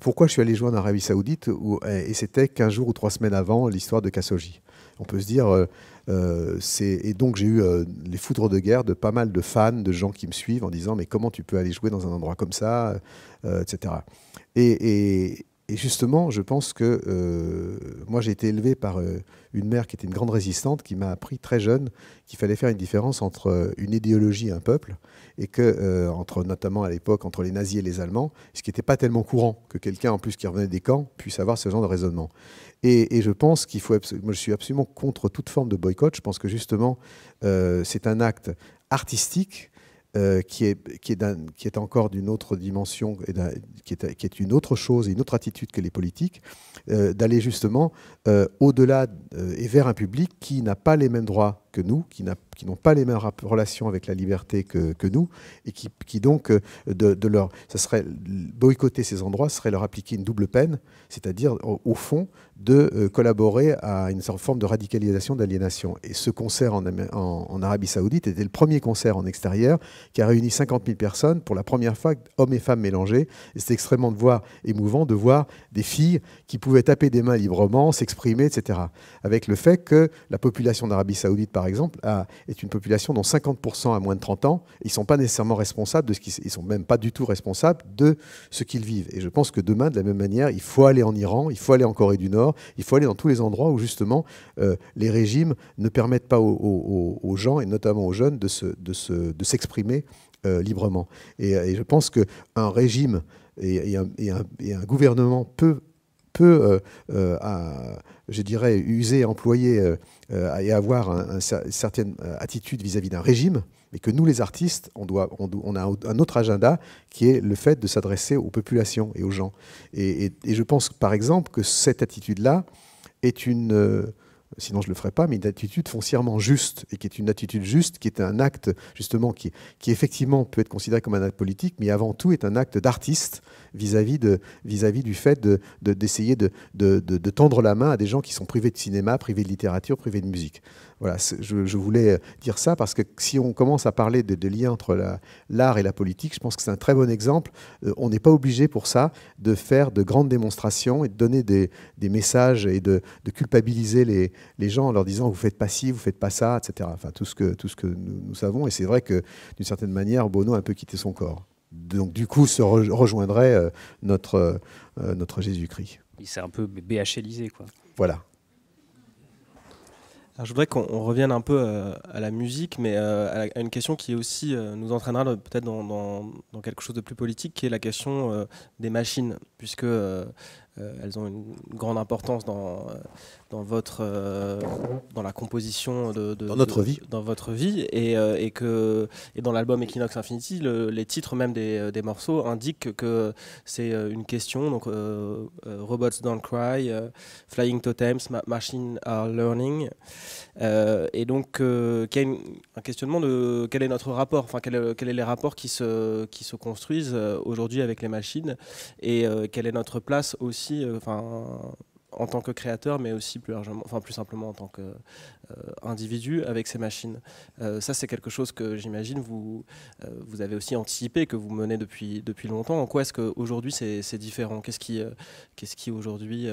pourquoi je suis allé jouer en Arabie Saoudite et c'était qu'un jour ou trois semaines avant l'histoire de Khashoggi. On peut se dire, euh, euh, et donc j'ai eu euh, les foudres de guerre de pas mal de fans, de gens qui me suivent en disant mais comment tu peux aller jouer dans un endroit comme ça, etc. et, et justement, je pense que euh, moi, j'ai été élevé par euh, une mère qui était une grande résistante, qui m'a appris très jeune qu'il fallait faire une différence entre euh, une idéologie et un peuple, et que, entre, notamment à l'époque, entre les nazis et les Allemands, ce qui n'était pas tellement courant que quelqu'un, en plus, qui revenait des camps, puisse avoir ce genre de raisonnement. Et, et je pense qu'il faut. Moi, je suis absolument contre toute forme de boycott. Je pense que, justement, c'est un acte artistique euh, qui, est, qui, est encore d'une autre dimension, et qui, est, une autre chose, et une autre attitude que les politiques, euh, d'aller justement euh, au-delà et vers un public qui n'a pas les mêmes droits que nous, qui n'ont pas les mêmes relations avec la liberté que, nous, et qui, donc, euh, de, leur, ça serait boycotter ces endroits serait leur appliquer une double peine, c'est-à-dire au, fond de euh, collaborer à une sorte forme de radicalisation, d'aliénation. Et ce concert en, en, Arabie Saoudite était le premier concert en extérieur qui a réuni 50 000 personnes pour la première fois, hommes et femmes mélangés. Et c'est extrêmement de voir, émouvant de voir des filles qui pouvaient taper des mains librement, s'exprimer, etc. Avec le fait que la population d'Arabie Saoudite par exemple, est une population dont 50% a moins de 30 ans. Ils ne sont pas nécessairement responsables de ce qu'ils, sont même pas du tout responsables de ce qu'ils vivent. Et je pense que demain, de la même manière, il faut aller en Iran, il faut aller en Corée du Nord, il faut aller dans tous les endroits où justement euh, les régimes ne permettent pas aux, gens et notamment aux jeunes de, de s'exprimer euh, librement. Et, je pense qu'un régime et, un, et, un, gouvernement peut, peut euh, je dirais, user, employer euh, et avoir une certaine euh, attitude vis-à-vis d'un régime, mais que nous, les artistes, on, doit, on, a un autre agenda qui est le fait de s'adresser aux populations et aux gens. Et, je pense, par exemple, que cette attitude-là est une, euh, sinon je ne le ferai pas, mais une attitude foncièrement juste, et qui est une attitude juste, qui est un acte, justement, qui, qui effectivement peut être considéré comme un acte politique, mais avant tout est un acte d'artiste, vis-à-vis de, vis -vis du fait d'essayer de, de, de, tendre la main à des gens qui sont privés de cinéma, privés de littérature, privés de musique. Voilà, je, voulais euh, dire ça parce que si on commence à parler de, liens entre l'art et la politique, je pense que c'est un très bon exemple. Euh, on n'est pas obligé pour ça de faire de grandes démonstrations et de donner des, messages et de, culpabiliser les, gens en leur disant vous faites pas ci, vous faites pas ça, etc. Enfin, tout ce que, tout ce que nous, nous savons. Et c'est vrai que d'une certaine manière, Bono a un peu quitté son corps donc du coup se rejoindrait euh, notre, euh, euh, notre Jésus-Christ. Il C'est un peu BHLisé quoi. Voilà. je voudrais qu'on revienne un peu à la musique, mais à, une question qui aussi nous entraînera peut-être dans, quelque chose de plus politique, qui est la question des machines puisque euh, euh, elles ont une grande importance dans, euh, dans, votre, dans la composition de, dans notre vie, dans votre vie, et, et que et dans l'album Equinox Infinity, les titres même des, des, morceaux indiquent que c'est une question. Donc, Robots Don't Cry, Flying Totems, Machines Are Learning, et donc y a un questionnement de quel est notre rapport, enfin quel, quel est les rapports qui se qui se construisent aujourd'hui avec les machines, et quelle est notre place aussi, euh, enfin en tant que créateur, mais aussi plus largement, enfin plus simplement en tant qu'individu euh, avec ces machines. Euh, ça, c'est quelque chose que j'imagine vous, vous avez aussi anticipé, que vous menez depuis, depuis longtemps. En quoi est-ce qu'aujourd'hui c'est différent Qu'est-ce qui, qu'est-ce qui aujourd'hui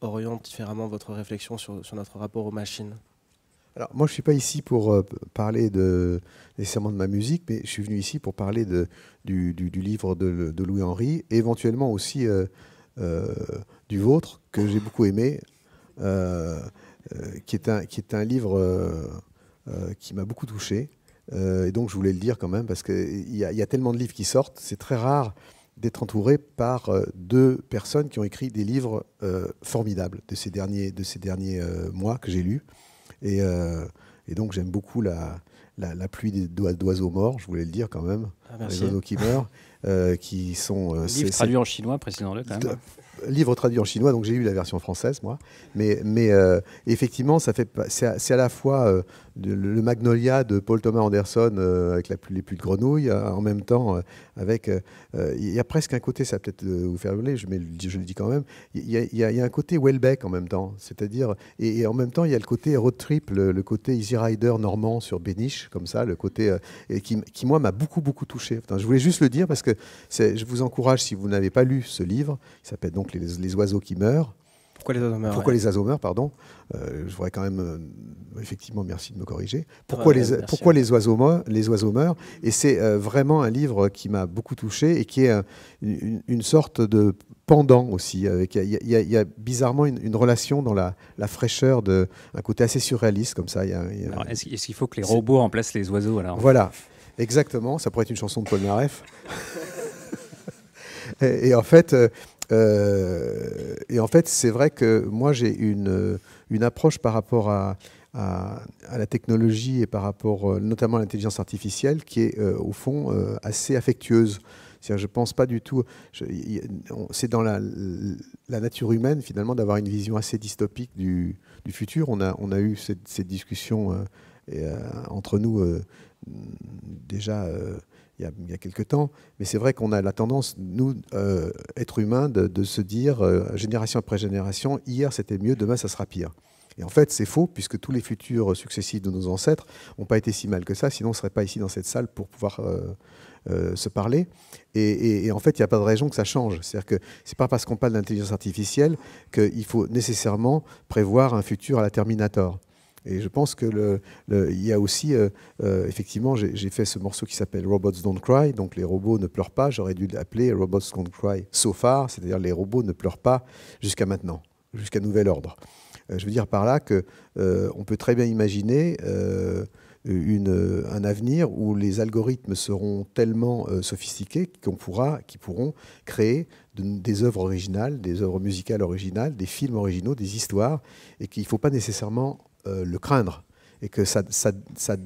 oriente différemment votre réflexion sur notre rapport aux machines alors, moi, je ne suis pas ici pour euh, parler nécessairement de ma musique, mais je suis venu ici pour parler du, livre de, Louis-Henri, éventuellement aussi euh, euh, du vôtre, que j'ai beaucoup aimé, qui, est un, qui est un livre qui m'a beaucoup touché. et donc, je voulais le dire quand même, parce qu'il y, y, a tellement de livres qui sortent, c'est très rare d'être entouré par deux personnes qui ont écrit des livres formidables de ces derniers, de ces derniers mois que j'ai lus. Euh, et, donc j'aime beaucoup la, pluie d'oiseaux morts, je voulais le dire quand même, ah, les oiseaux qui meurent, euh, qui sont... Euh, livre traduit en chinois, président le Livre traduit en chinois, donc j'ai eu la version française, moi. Mais, mais effectivement, ça fait, c'est à, la fois le, Magnolia de Paul Thomas Anderson euh, avec les plus de grenouilles, euh, en même temps, euh, avec. Il y a presque un côté, ça peut-être vous faire voler, mais je, je le dis quand même, il y, a, un côté Welbeck en même temps. C'est-à-dire, et, en même temps, il y a le côté road trip, le, côté Easy Rider normand sur Béniche, comme ça, le côté. qui, moi, m'a beaucoup, beaucoup touché. je voulais juste le dire parce que je vous encourage, si vous n'avez pas lu ce livre, il s'appelle donc les oiseaux qui meurent. Pourquoi les meurent. Pourquoi pardon euh, Je voudrais quand même, euh, effectivement, merci de me corriger. Pourquoi, les, pourquoi les oiseaux meurent, les oiseaux meurent Et c'est euh, vraiment un livre qui m'a beaucoup touché et qui est une, sorte de pendant aussi. il, y a, bizarrement une, relation dans la, fraîcheur de un côté assez surréaliste comme ça. Est-ce qu'il faut que les robots remplacent les oiseaux alors Voilà, exactement. Ça pourrait être une chanson de Paul Naref. *laughs* Et, en fait, euh, et en fait, c'est vrai que moi, j'ai une, une approche par rapport à, à, la technologie et par rapport euh, notamment à l'intelligence artificielle qui est euh, au fond assez affectueuse. je ne pense pas du tout. C'est dans la, la, nature humaine finalement d'avoir une vision assez dystopique du, du, futur. On a, on a eu cette, cette discussion entre nous déjà il y a, quelques temps. Mais c'est vrai qu'on a la tendance, nous, euh, êtres humains, de, se dire, euh, génération après génération, hier c'était mieux, demain ça sera pire. Et en fait, c'est faux, puisque tous les futurs successifs de nos ancêtres n'ont pas été si mal que ça, sinon on ne serait pas ici dans cette salle pour pouvoir euh, se parler. Et, en fait, il n'y a pas de raison que ça change. C'est-à-dire que ce n'est pas parce qu'on parle d'intelligence artificielle qu'il faut nécessairement prévoir un futur à la Terminator. Et je pense que le, il y a aussi, euh, euh, effectivement, j'ai fait ce morceau qui s'appelle Robots Don't Cry, donc les robots ne pleurent pas. J'aurais dû l'appeler Robots Don't Cry so far, c'est-à-dire les robots ne pleurent pas jusqu'à maintenant, jusqu'à nouvel ordre. Euh, je veux dire par là que on peut très bien imaginer. Une, un avenir où les algorithmes seront tellement sophistiqués qu'on pourra, qui pourront créer des œuvres originales, des œuvres musicales originales, des films originaux, des histoires, et qu'il ne faut pas nécessairement euh, le craindre et que ça, ça, ça,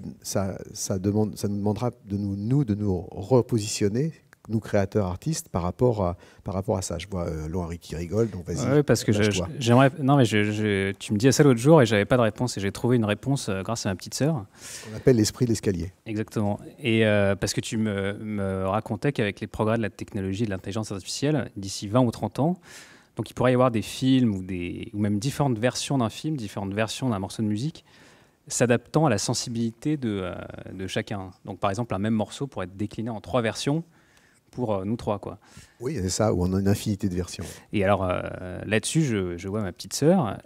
ça, demande, ça nous demandera de nous, nous, de nous repositionner, nous créateurs artistes, par rapport à, par rapport à ça. Je vois euh, qui rigole, donc vas-y. Oui, parce que j'aimerais. Non, mais tu me disais ça l'autre jour et j'avais pas de réponse et j'ai trouvé une réponse euh, grâce à ma petite sœur. On appelle l'esprit de l'escalier. Exactement. Et euh, parce que tu me, me racontais qu'avec les progrès de la technologie et de l'intelligence artificielle, d'ici 20 ou 30 ans, donc il pourrait y avoir des films ou, des, ou même différentes versions d'un film, différentes versions d'un morceau de musique, s'adaptant à la sensibilité de, euh, de, chacun. Donc par exemple, un même morceau pourrait être décliné en trois versions pour euh, nous trois. Quoi. Oui, c'est ça, où on a une infinité de versions. Et alors euh, là-dessus, je, vois ma petite sœur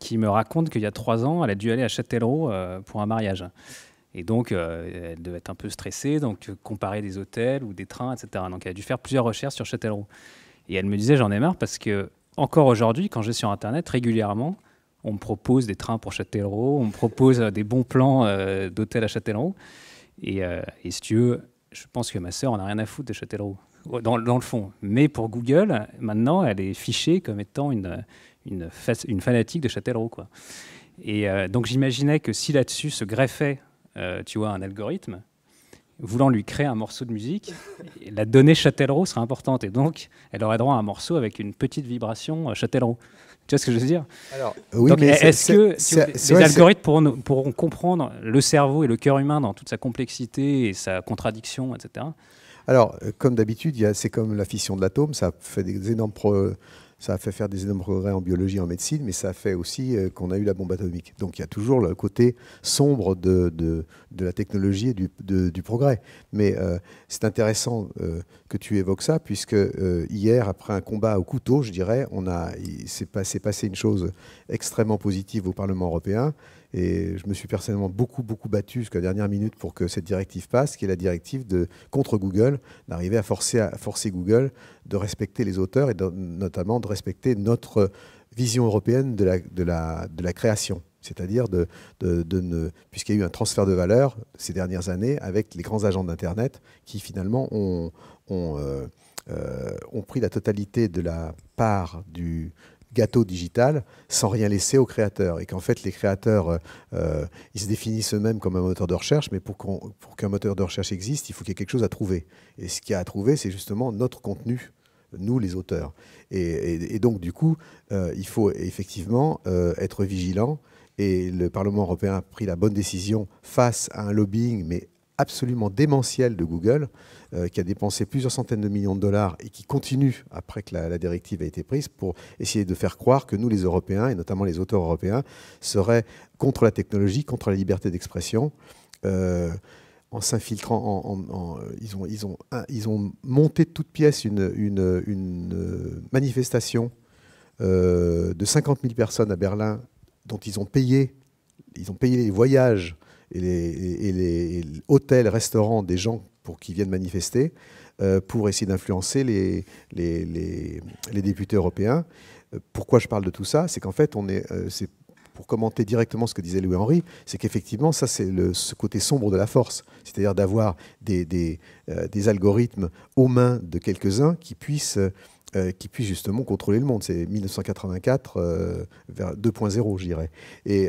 qui me raconte qu'il y a trois ans, elle a dû aller à Châtellerault pour un mariage. Et donc, elle devait être un peu stressée, donc comparer des hôtels ou des trains, etc. Donc, elle a dû faire plusieurs recherches sur Châtellerault. Et elle me disait, j'en ai marre parce que, encore aujourd'hui, quand je vais sur Internet, régulièrement, on me propose des trains pour Châtellerault, on me propose euh, des bons plans euh, d'hôtels à Châtellerault. Euh, et, si tu veux, je pense que ma sœur en a rien à foutre de Châtellerault, dans, le fond. Mais pour Google, maintenant, elle est fichée comme étant une, une, fanatique de Châtellerault. Quoi. Et donc j'imaginais que si là-dessus se greffait, tu vois, un algorithme, voulant lui créer un morceau de musique, la donnée Châtellerault sera importante. Et donc, elle aurait droit à un morceau avec une petite vibration euh, Châtellerault. Tu vois ce que je veux dire Alors, est-ce que ces les algorithmes pourront, comprendre le cerveau et le cœur humain dans toute sa complexité et sa contradiction, etc. Alors, euh, comme d'habitude, c'est comme la fission de l'atome, ça fait des énormes ça a fait faire des énormes progrès en biologie, en médecine, mais ça a fait aussi euh, qu'on a eu la bombe atomique. Donc il y a toujours le côté sombre de, de, la technologie et du, du progrès. Mais euh, c'est intéressant euh, que tu évoques ça, puisque hier, après un combat au couteau, je dirais, on a, il s'est passé, une chose extrêmement positive au Parlement européen. Et je me suis personnellement beaucoup, beaucoup battu jusqu'à la dernière minute pour que cette directive passe, qui est la directive de, contre Google, d'arriver à forcer, à forcer Google de respecter les auteurs et notamment de respecter notre vision européenne de la, de la création. C'est-à-dire, de, ne... puisqu'il y a eu un transfert de valeur ces dernières années avec les grands agents d'Internet qui finalement ont, ont, euh, euh, pris la totalité de la part du gâteau digital sans rien laisser aux créateurs. Et qu'en fait, les créateurs, euh, ils se définissent eux-mêmes comme un moteur de recherche, mais pour, pour qu'un moteur de recherche existe, il faut qu'il y ait quelque chose à trouver. Et ce qu'il y a à trouver, c'est justement notre contenu nous les auteurs. Et, donc du coup, euh, il faut effectivement euh, être vigilant. Et le Parlement européen a pris la bonne décision face à un lobbying, mais absolument démentiel de Google, euh, qui a dépensé plusieurs centaines de millions de dollars et qui continue, après que la, directive a été prise, pour essayer de faire croire que nous, les Européens, et notamment les auteurs européens, seraient contre la technologie, contre la liberté d'expression en s'infiltrant, euh, ils, ont, monté de toutes pièces une, euh, manifestation euh, de 50 000 personnes à Berlin, dont ils ont payé, ils ont payé les voyages et les, hôtels, restaurants des gens pour qu'ils viennent manifester, pour essayer d'influencer les, députés européens. Pourquoi je parle de tout ça C'est qu'en fait, on est, pour commenter directement ce que disait Louis henri c'est qu'effectivement, ça, c'est ce côté sombre de la force, c'est-à-dire d'avoir des, des, euh, des, algorithmes aux mains de quelques-uns qui puissent... Euh, qui puissent justement contrôler le monde. C'est 1984 euh, vers 2.0, je dirais. Et,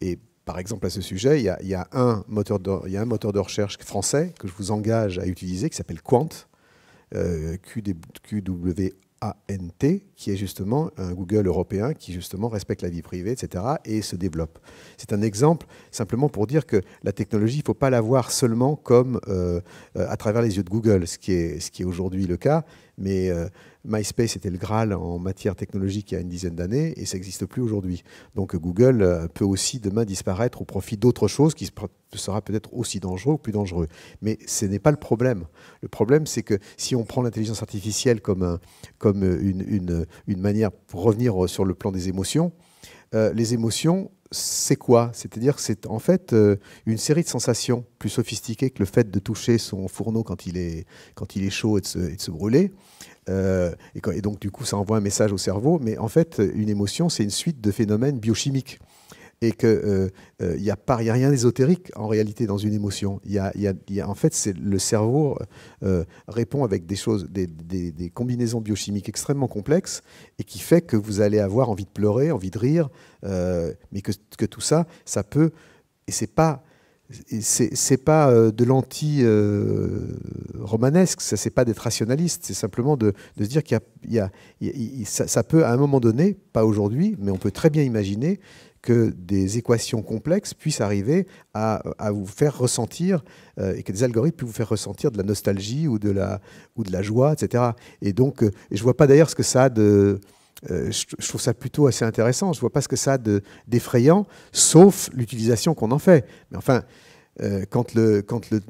et, par exemple, à ce sujet, il y a, y a un moteur de, y a un moteur de recherche français que je vous engage à utiliser qui s'appelle Quant, QW ANT, qui est justement un euh, Google européen qui justement respecte la vie privée, etc., et se développe. C'est un exemple simplement pour dire que la technologie, il ne faut pas la voir seulement comme euh, euh, à travers les yeux de Google, ce qui est, ce qui est aujourd'hui le cas. Mais euh, MySpace était le Graal en matière technologique il y a une dizaine d'années et ça n'existe plus aujourd'hui. Donc Google euh, peut aussi demain disparaître au profit d'autres choses qui sera peut-être aussi dangereux ou plus dangereux. Mais ce n'est pas le problème. Le problème, c'est que si on prend l'intelligence artificielle comme, comme une, manière pour revenir sur le plan des émotions, euh, les émotions, c'est quoi C'est-à-dire que c'est en fait euh, une série de sensations plus sophistiquées que le fait de toucher son fourneau quand il est, chaud et de se, brûler. Euh, et, donc, du coup, ça envoie un message au cerveau. Mais en fait, une émotion, c'est une suite de phénomènes biochimiques et qu'il n'y euh, euh, a, pas, a rien d'ésotérique en réalité dans une émotion. Y en fait, c'est le cerveau euh, répond avec des choses, des, combinaisons biochimiques extrêmement complexes et qui fait que vous allez avoir envie de pleurer, envie de rire, mais que, que, tout ça, ça peut, et c'est pas, c'est pas de l'anti-romanesque, ça c'est pas d'être rationaliste, c'est simplement de, se dire qu'il y a, ça, ça, peut à un moment donné, pas aujourd'hui, mais on peut très bien imaginer que des équations complexes puissent arriver à, vous faire ressentir, euh, et que des algorithmes puissent vous faire ressentir de la nostalgie ou de la, ou de la joie, etc. Et donc, euh, je ne vois pas d'ailleurs ce que ça a de... Euh, je, trouve ça plutôt assez intéressant. Je ne vois pas ce que ça a d'effrayant, sauf l'utilisation qu'on en fait. Mais enfin, il euh, quand le, quand le,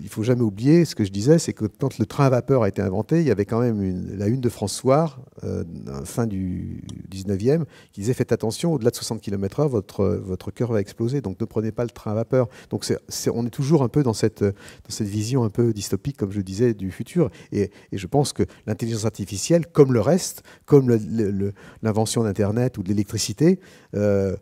il faut jamais oublier ce que je disais, c'est que quand le train à vapeur a été inventé, il y avait quand même la une de François, euh, fin du 19e, qui disait faites attention, au-delà de 60 km/h, votre, votre cœur va exploser, donc ne prenez pas le train à vapeur. Donc c'est on est toujours un peu dans cette, dans cette vision un peu dystopique, comme je disais, du futur. Et, et je pense que l'intelligence artificielle, comme le reste, comme l'invention d'Internet ou de l'électricité, euh,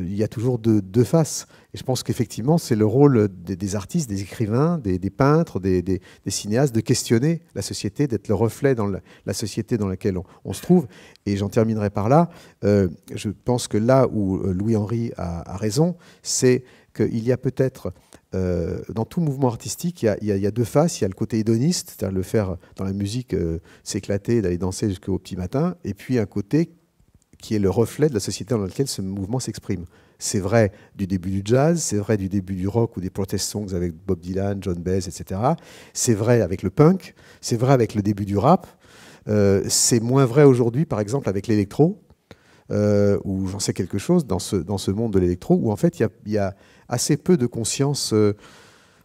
il y a toujours deux, deux faces. Et je pense qu'effectivement, c'est le le rôle des, artistes, des écrivains, des, peintres, des, cinéastes de questionner la société, d'être le reflet dans la, société dans laquelle on, se trouve. Et j'en terminerai par là. Euh, je pense que là où euh, Louis-Henri a, raison, c'est qu'il y a peut-être euh, dans tout mouvement artistique, il y, a, deux faces. Il y a le côté hédoniste, c'est-à-dire le faire dans la musique, s'éclater, d'aller danser jusqu'au petit matin, et puis un côté qui est le reflet de la société dans laquelle ce mouvement s'exprime. C'est vrai du début du jazz, c'est vrai du début du rock ou des protest songs avec Bob Dylan, John Baez, etc. C'est vrai avec le punk, c'est vrai avec le début du rap. Euh, c'est moins vrai aujourd'hui, par exemple, avec l'électro, euh, ou j'en sais quelque chose, dans ce, monde de l'électro, où en fait, il y, a, assez peu de conscience euh,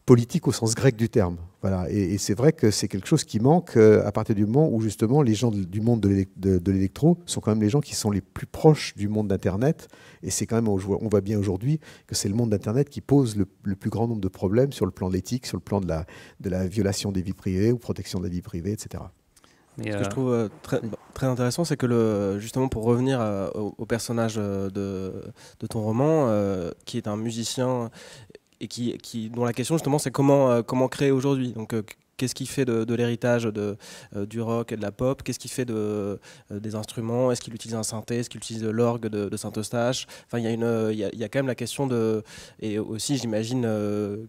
politique au sens grec du terme. Voilà. Et, c'est vrai que c'est quelque chose qui manque euh, à partir du moment où justement les gens du monde de l'électro sont quand même les gens qui sont les plus proches du monde d'Internet. Et c'est quand même, on voit bien aujourd'hui que c'est le monde d'Internet qui pose le, plus grand nombre de problèmes sur le plan de l'éthique, sur le plan de la, de la violation des vies privées ou protection de la vie privée, etc. Ce que je euh, trouve euh, très, intéressant, c'est que le, justement pour revenir au, personnage de, ton roman, qui est un musicien et qui, dont la question justement c'est comment, euh, comment créer aujourd'hui. Donc euh, qu'est-ce qui fait de, l'héritage de, euh, du rock et de la pop Qu'est-ce qui fait de, des instruments Est-ce qu'il utilise un synthé Est-ce qu'il utilise l'orgue de, Saint-Eustache Enfin, il y, y, a, y, a, quand même la question de. Et aussi, j'imagine,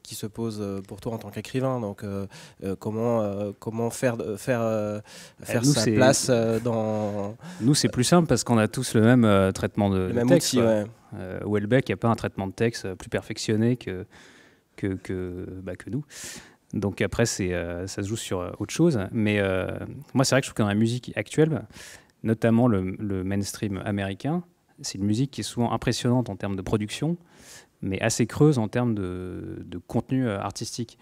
qui se pose pour toi en tant qu'écrivain. Donc, comment, comment faire, faire, faire eh, sa place dans. Nous, c'est plus simple parce qu'on a tous le même traitement de. Le même texte, outil, oui au euh, Houellebecq, il n'y a pas un traitement de texte plus perfectionné que, que, que, bah, nous. Donc après, euh, ça se joue sur euh, autre chose. Mais moi, c'est vrai que je trouve que dans la musique actuelle, notamment le, mainstream américain, c'est une musique qui est souvent impressionnante en termes de production, mais assez creuse en termes de, contenu artistique.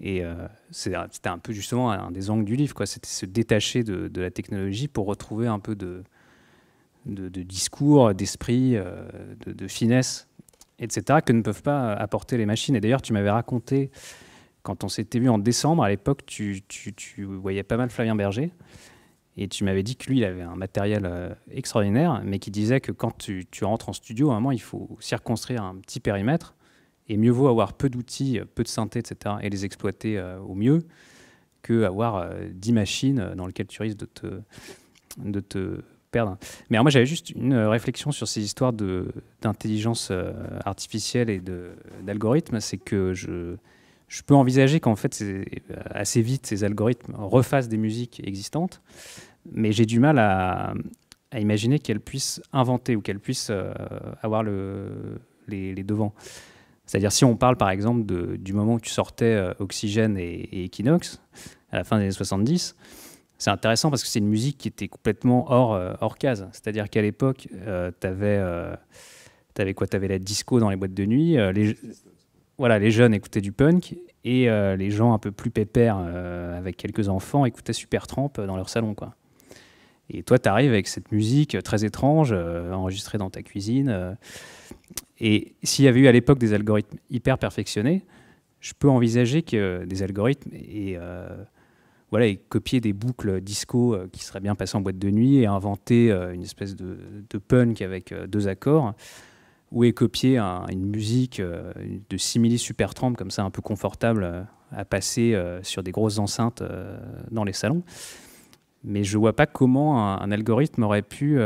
Et c'était un peu justement un des angles du livre, quoi. C'était se détacher de, la technologie pour retrouver un peu de, de, discours, d'esprit, euh, de, finesse, etc., que ne peuvent pas apporter les machines. Et d'ailleurs, tu m'avais raconté, quand on s'était vu en décembre, à l'époque, tu, tu, tu, voyais pas mal Flavien Berger. Et tu m'avais dit que lui, il avait un matériel euh, extraordinaire, mais qui disait que quand tu, tu rentres en studio, à un moment, il faut circonstruire un petit périmètre. Et mieux vaut avoir peu d'outils, euh, peu de synthé, etc., et les exploiter au mieux, que avoir machines dans lesquelles tu risques de te, de te perdre. Mais moi, j'avais juste une euh, réflexion sur ces histoires d'intelligence euh, artificielle et d'algorithmes. C'est que je, je peux envisager qu'en fait, euh, assez vite, ces algorithmes refassent des musiques existantes, mais j'ai du mal à, imaginer qu'elles puissent inventer ou qu'elles puissent avoir le, les, devants. C'est-à-dire, si on parle par exemple du moment où tu sortais Oxygène et, Equinox, à la fin des années 70, c'est intéressant parce que c'est une musique qui était complètement hors, euh, hors case. C'est-à-dire qu'à l'époque, euh, tu avais, euh, quoi Tu la disco dans les boîtes de nuit. les, voilà, les jeunes écoutaient du punk et les gens un peu plus pépères avec quelques enfants écoutaient Super Tramp dans leur salon. Quoi. Et toi, tu arrives avec cette musique très étrange, enregistrée dans ta cuisine. et s'il y avait eu à l'époque des algorithmes hyper perfectionnés, je peux envisager que des algorithmes et voilà, et copier des boucles disco euh, qui seraient bien passées en boîte de nuit et inventer euh, une espèce de, punk avec euh, deux accords, ou et copier une musique de simili super trempe comme ça, un peu confortable à passer sur des grosses enceintes dans les salons. Mais je vois pas comment un algorithme aurait pu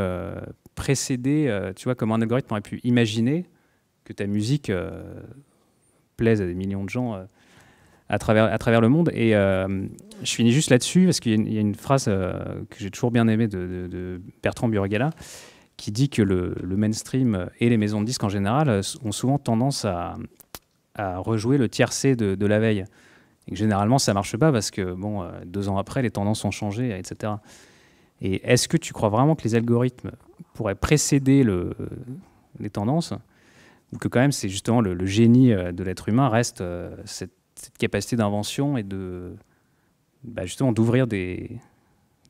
précéder, tu vois, comment un algorithme aurait pu imaginer que ta musique plaise à des millions de gens à travers, à travers le monde. Et euh, je finis juste là-dessus, parce qu'il y, a une phrase euh, que j'ai toujours bien aimée de, Bertrand Burgala, qui dit que le, mainstream et les maisons de disques en général euh, ont souvent tendance à, rejouer le tiercé de, de la veille. Et que généralement, ça marche pas parce que, bon, deux ans après, les tendances ont changé, etc. Et est-ce que tu crois vraiment que les algorithmes pourraient précéder le, les tendances Ou que quand même, c'est justement le, le génie de l'être humain reste cette cette capacité d'invention et de bah, justement d'ouvrir des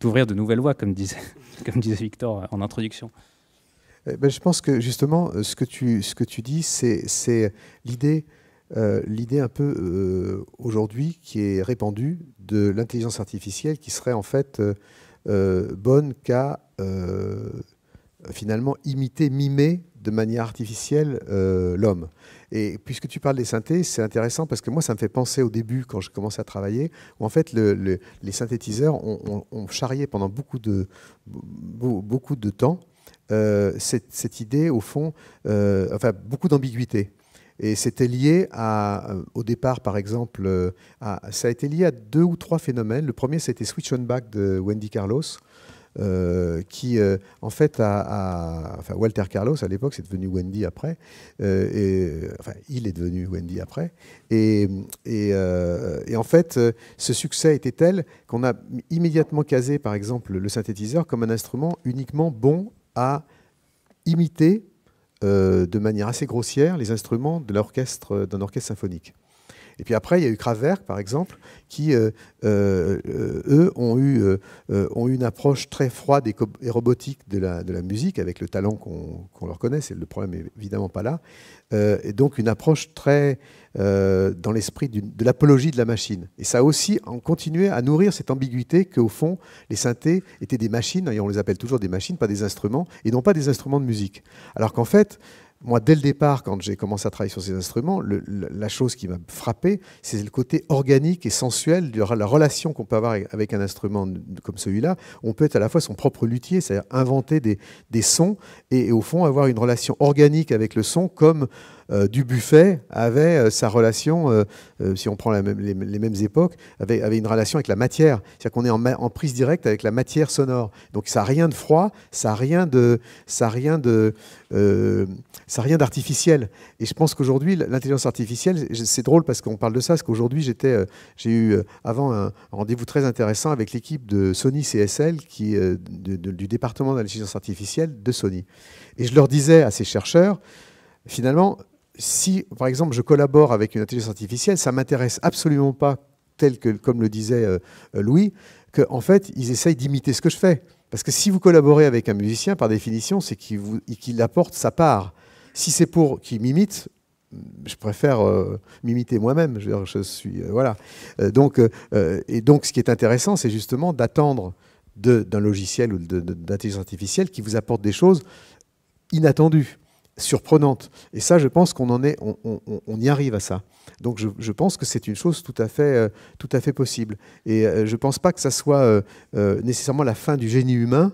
d'ouvrir de nouvelles voies, comme disait, *laughs* comme disait Victor euh, en introduction. Eh ben, je pense que justement, euh, ce que tu, ce que tu dis, c'est l'idée euh, l'idée un peu aujourd'hui qui est répandue de l'intelligence artificielle qui serait en fait bonne qu'à finalement imiter, mimer de manière artificielle l'homme. Et puisque tu parles des synthés, c'est intéressant parce que moi, ça me fait penser au début, quand je commençais à travailler, où en fait, les synthétiseurs ont, charrié pendant beaucoup de, beaucoup de temps euh, cette, idée, au fond, euh, enfin, beaucoup d'ambiguïté. Et c'était lié à, euh, au départ, par exemple, à, ça a été lié à deux ou trois phénomènes. Le premier, c'était Switch on Back de Wendy Carlos, euh, qui, euh, en fait, a, enfin, Walter Carlos à l'époque, c'est devenu Wendy après, euh, et, enfin, il est devenu Wendy après, et, et, et en fait, ce succès était tel qu'on a immédiatement casé, par exemple, le synthétiseur comme un instrument uniquement bon à imiter de manière assez grossière les instruments de l'orchestre d'un orchestre symphonique. Et puis après, il y a eu Kraftwerk, par exemple, qui, euh, euh, eux, ont eu, euh, ont une approche très froide et, robotique de la, de la, musique, avec le talent qu'on leur connaît, c'est le problème est évidemment pas là, et donc une approche très dans l'esprit de l'apologie de la machine. Et ça aussi, en continuait à nourrir cette ambiguïté qu'au fond, les synthés étaient des machines, et on les appelle toujours des machines, pas des instruments, et non pas des instruments de musique. Alors qu'en fait, moi, dès le départ, quand j'ai commencé à travailler sur ces instruments, la chose qui m'a frappé, c'est le côté organique et sensuel de la relation qu'on peut avoir avec un instrument comme celui-là. On peut être à la fois son propre luthier, c'est-à-dire inventer des, sons et, au fond avoir une relation organique avec le son comme euh, du buffet avait euh, sa relation, euh, si on prend la même, les, mêmes époques, avait, une relation avec la matière. C'est-à-dire qu'on est, en, prise directe avec la matière sonore. Donc ça n'a rien de froid, ça n'a rien de, ça rien de, ça rien d'artificiel. Et je pense qu'aujourd'hui, l'intelligence artificielle, c'est drôle parce qu'on parle de ça, parce qu'aujourd'hui j'étais, j'ai eu avant un rendez-vous très intéressant avec l'équipe de Sony CSL qui du département de l'intelligence artificielle de Sony. Et je leur disais à ces chercheurs, finalement, si, par exemple, je collabore avec une intelligence artificielle, ça m'intéresse absolument pas, tel que, comme le disait euh, euh, Louis, qu'en fait, ils essayent d'imiter ce que je fais. Parce que si vous collaborez avec un musicien, par définition, c'est qu'il apporte sa part. Si c'est pour qu'il m'imite, je préfère euh, m'imiter moi-même. Je, suis voilà. donc, et donc, ce qui est intéressant, c'est justement d'attendre d'un logiciel ou d'une d'intelligence artificielle qui vous apporte des choses inattendues surprenante. Et ça, je pense qu'on en est, on, y arrive à ça. Donc, je, pense que c'est une chose tout à fait, euh, tout à fait possible. Et euh, je ne pense pas que ça soit euh, nécessairement la fin du génie humain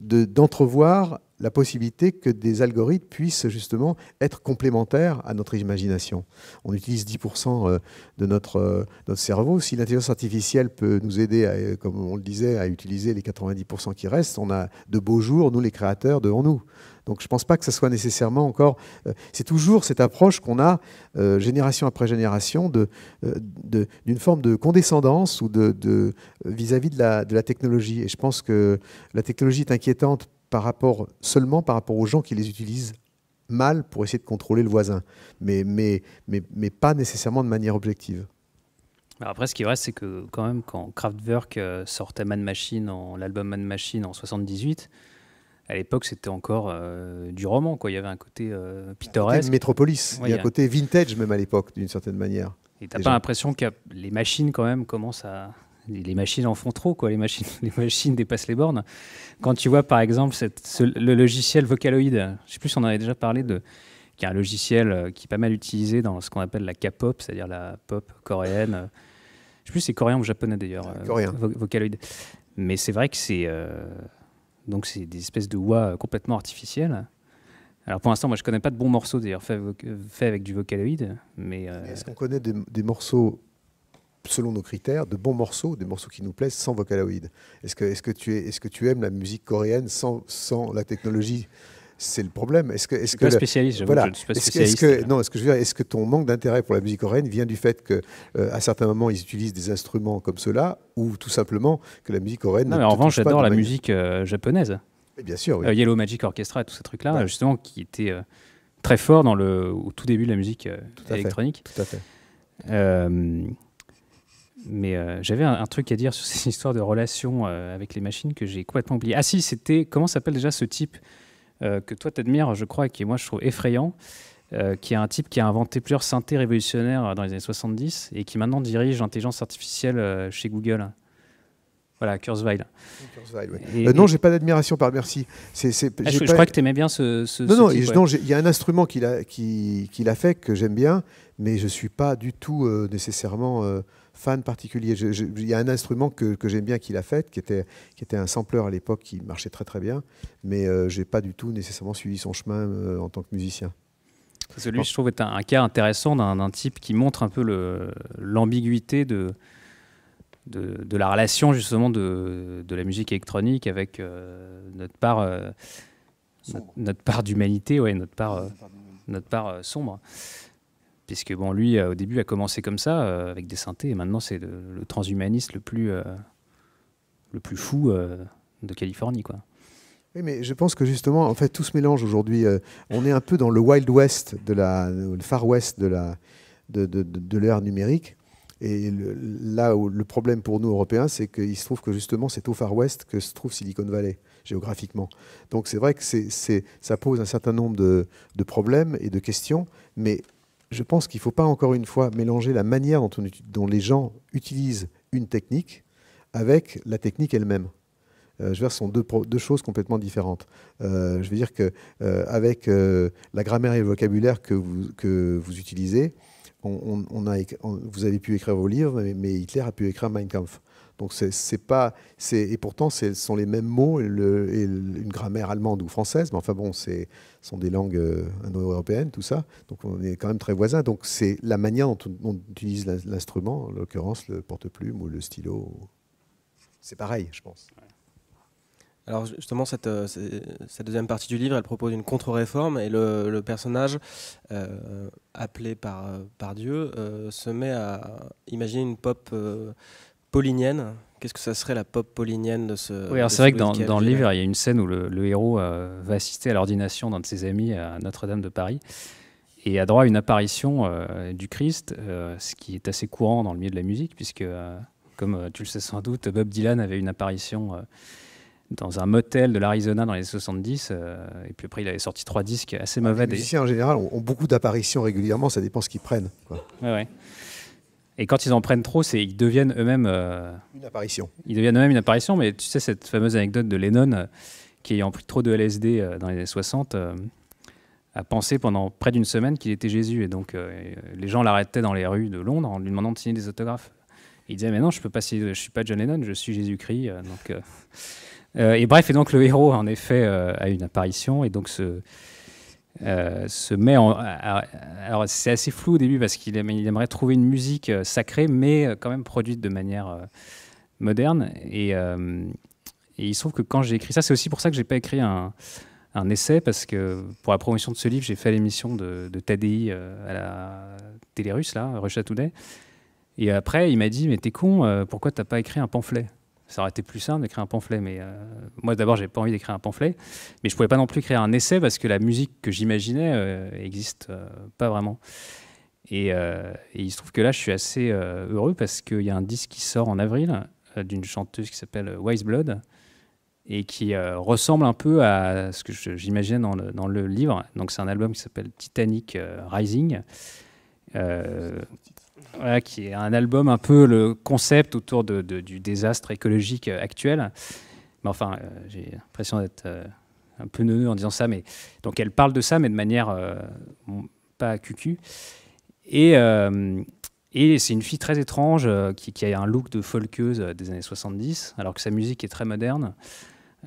d'entrevoir la possibilité que des algorithmes puissent justement être complémentaires à notre imagination. On utilise 10% de notre, notre cerveau. Si l'intelligence artificielle peut nous aider, comme on le disait, à utiliser les 90% qui restent, on a de beaux jours, nous les créateurs, devant nous. Donc je ne pense pas que ce soit nécessairement encore... Euh, c'est toujours cette approche qu'on a, euh, génération après génération, euh, d'une de, forme de condescendance ou de vis-à-vis de, la, technologie. Et je pense que la technologie est inquiétante par rapport, seulement par rapport aux gens qui les utilisent mal pour essayer de contrôler le voisin, mais, mais, mais, pas nécessairement de manière objective. après, ce qui est vrai, c'est que quand même, quand Kraftwerk sortait Man Machine, l'album Man Machine en 78, à l'époque, c'était encore euh, du roman. Quoi. Il y avait un côté euh, pittoresque. Côté métropolis. il y a un côté vintage même à l'époque, d'une certaine manière. Et t'as pas l'impression que les machines quand même commencent à les machines en font trop, quoi. Les machines, *laughs* les machines dépassent les bornes. Quand tu vois, par exemple, cette, le logiciel Vocaloid, je sais plus si on en avait déjà parlé, de, qui est un logiciel euh, qui est pas mal utilisé dans ce qu'on appelle la K-pop, c'est-à-dire la pop coréenne. Je sais plus si c'est coréen ou japonais d'ailleurs. Vocaloid. Mais c'est vrai que c'est. Donc c'est des espèces de voix euh, complètement artificielles. Alors pour l'instant, moi je connais pas de bons morceaux d'ailleurs faits avec euh, du vocaloïde. Euh, est-ce qu'on connaît des, morceaux selon nos critères, de bons morceaux, des morceaux qui nous plaisent sans vocaloïde Est-ce que, est -ce que, tu es, est -ce que tu aimes la musique coréenne sans la technologie c'est le problème. Est-ce que, est-ce que, spécialiste, voilà, je ne suis pas spécialiste. Est-ce que, non, est-ce que je veux est-ce que ton manque d'intérêt pour la musique coréenne vient du fait que, euh, à certains moments, ils utilisent des instruments comme cela, ou tout simplement que la musique coréenne. Non, mais en revanche, j'adore la musique euh, japonaise. Eh bien sûr. Oui. Euh, Yellow Magic Orchestra, tout ce truc là justement, qui était très fort dans le, au tout début de la musique électronique. Tout à fait. Mais j'avais un, truc à dire sur ces *laughs* histoires de relation avec les machines que j'ai complètement oublié. Ah si, c'était comment s'appelle déjà ce type euh, que toi admires, je crois, et qui moi je trouve effrayant, euh, qui est un type qui a inventé plusieurs synthés révolutionnaires euh, dans les années 70 et qui maintenant dirige l'intelligence artificielle chez Google. Voilà, Kurzweil. Kurzweil je n'ai non, j'ai pas d'admiration par merci. Ah, je, crois que tu aimais bien ce. non, non, il y a un instrument qu'il a, a fait que j'aime bien, mais je suis pas du tout nécessairement fan particulier. Il y a un instrument que, j'aime bien qu'il a fait, qui était, qui était un sampleur à l'époque, qui marchait très très bien, mais je euh, j'ai pas du tout nécessairement suivi son chemin euh, en tant que musicien. Celui, je trouve, est un, cas intéressant d'un type qui montre un peu l'ambiguïté de, de, la relation justement de, la musique électronique avec euh, notre part, notre, part d'humanité, ouais, notre part, notre part sombre puisque bon, lui, euh, au début, a commencé comme ça, euh, avec des synthés, et maintenant, c'est le, transhumaniste le plus, euh, le plus fou de Californie, quoi. Oui, mais je pense que justement, en fait, tout se mélange aujourd'hui. on est un peu dans le Wild West, de la, le Far West de l'ère de, de, de numérique. Et là où le problème pour nous, Européens, c'est qu'il se trouve que justement, c'est au Far West que se trouve Silicon Valley géographiquement. Donc c'est vrai que c'est, ça pose un certain nombre de, de, problèmes et de questions, mais je pense qu'il ne faut pas encore une fois mélanger la manière dont, les gens utilisent une technique avec la technique elle-même. Euh, je veux dire, ce sont deux, choses complètement différentes. Euh, je veux dire qu'avec euh, avec la grammaire et le vocabulaire que vous, utilisez, vous avez pu écrire vos livres, mais, mais Hitler a pu écrire Mein Kampf. Donc c'est pas et pourtant ce sont les mêmes mots et, une grammaire allemande ou française, mais enfin bon, ce sont des langues euh, indo-européennes, tout ça. Donc on est quand même très voisins. Donc c'est la manière dont on, utilise l'instrument, en l'occurrence le porte-plume ou le stylo. C'est pareil, je pense. Alors justement, cette, euh, cette, deuxième partie du livre, elle propose une contre-réforme et le, personnage, euh, appelé par, par Dieu, se met à imaginer une pop paulinienne. Qu'est-ce que ça serait la pop paulinienne de ce. Oui, c'est vrai que dans, le livre, il y a une scène où le, héros euh, va assister à l'ordination d'un de ses amis à Notre-Dame de Paris et a droit à une apparition euh, du Christ, euh, ce qui est assez courant dans le milieu de la musique, puisque, comme tu le sais sans doute, Bob Dylan avait une apparition dans un motel de l'Arizona dans les 70. et puis après, il avait sorti trois disques assez ah, mauvais. Les musiciens, en général, ont, beaucoup d'apparitions régulièrement. Ça dépend ce qu'ils prennent. Quoi. Ouais, ouais. Et quand ils en prennent trop, c'est ils deviennent eux-mêmes. Euh, une apparition. Ils deviennent eux-mêmes une apparition, mais tu sais, cette fameuse anecdote de Lennon, euh, qui ayant pris trop de LSD euh, dans les années 60, a pensé pendant près d'une semaine qu'il était Jésus. Et donc, les gens l'arrêtaient dans les rues de Londres en lui demandant de signer des autographes. il disait Mais non, je peux pas signer, je suis pas John Lennon, je suis Jésus-Christ. donc. et bref, et donc le héros, en effet, a une apparition, et donc ce euh, se met en. Alors, c'est assez flou au début parce qu'il aimerait trouver une musique euh, sacrée, mais euh, quand même produite de manière moderne. Et, il se trouve que quand j'ai écrit ça, c'est aussi pour ça que j'ai pas écrit un, un, essai, parce que pour la promotion de ce livre, j'ai fait l'émission de, de Tadi à la télé russe, là, Russia Et après, il m'a dit Mais t'es con, pourquoi t'as pas écrit un pamphlet ça aurait été plus simple d'écrire un pamphlet, mais euh, moi d'abord j'avais pas envie d'écrire un pamphlet, mais je pouvais pas non plus créer un essai parce que la musique que j'imaginais euh, existe euh, pas vraiment. Et, il se trouve que là je suis assez heureux parce qu'il y a un disque qui sort en avril d'une chanteuse qui s'appelle Wise Blood et qui ressemble un peu à ce que j'imaginais dans, le, livre. Donc c'est un album qui s'appelle Titanic Rising. Euh, qui est un album un peu le concept autour de, du désastre écologique euh, actuel. Mais enfin, euh, j'ai l'impression d'être euh, un peu neuneux en disant ça, mais donc elle parle de ça, mais de manière pas cucu. Et, et c'est une fille très étrange qui, qui, a un look de folkeuse des années 70, alors que sa musique est très moderne.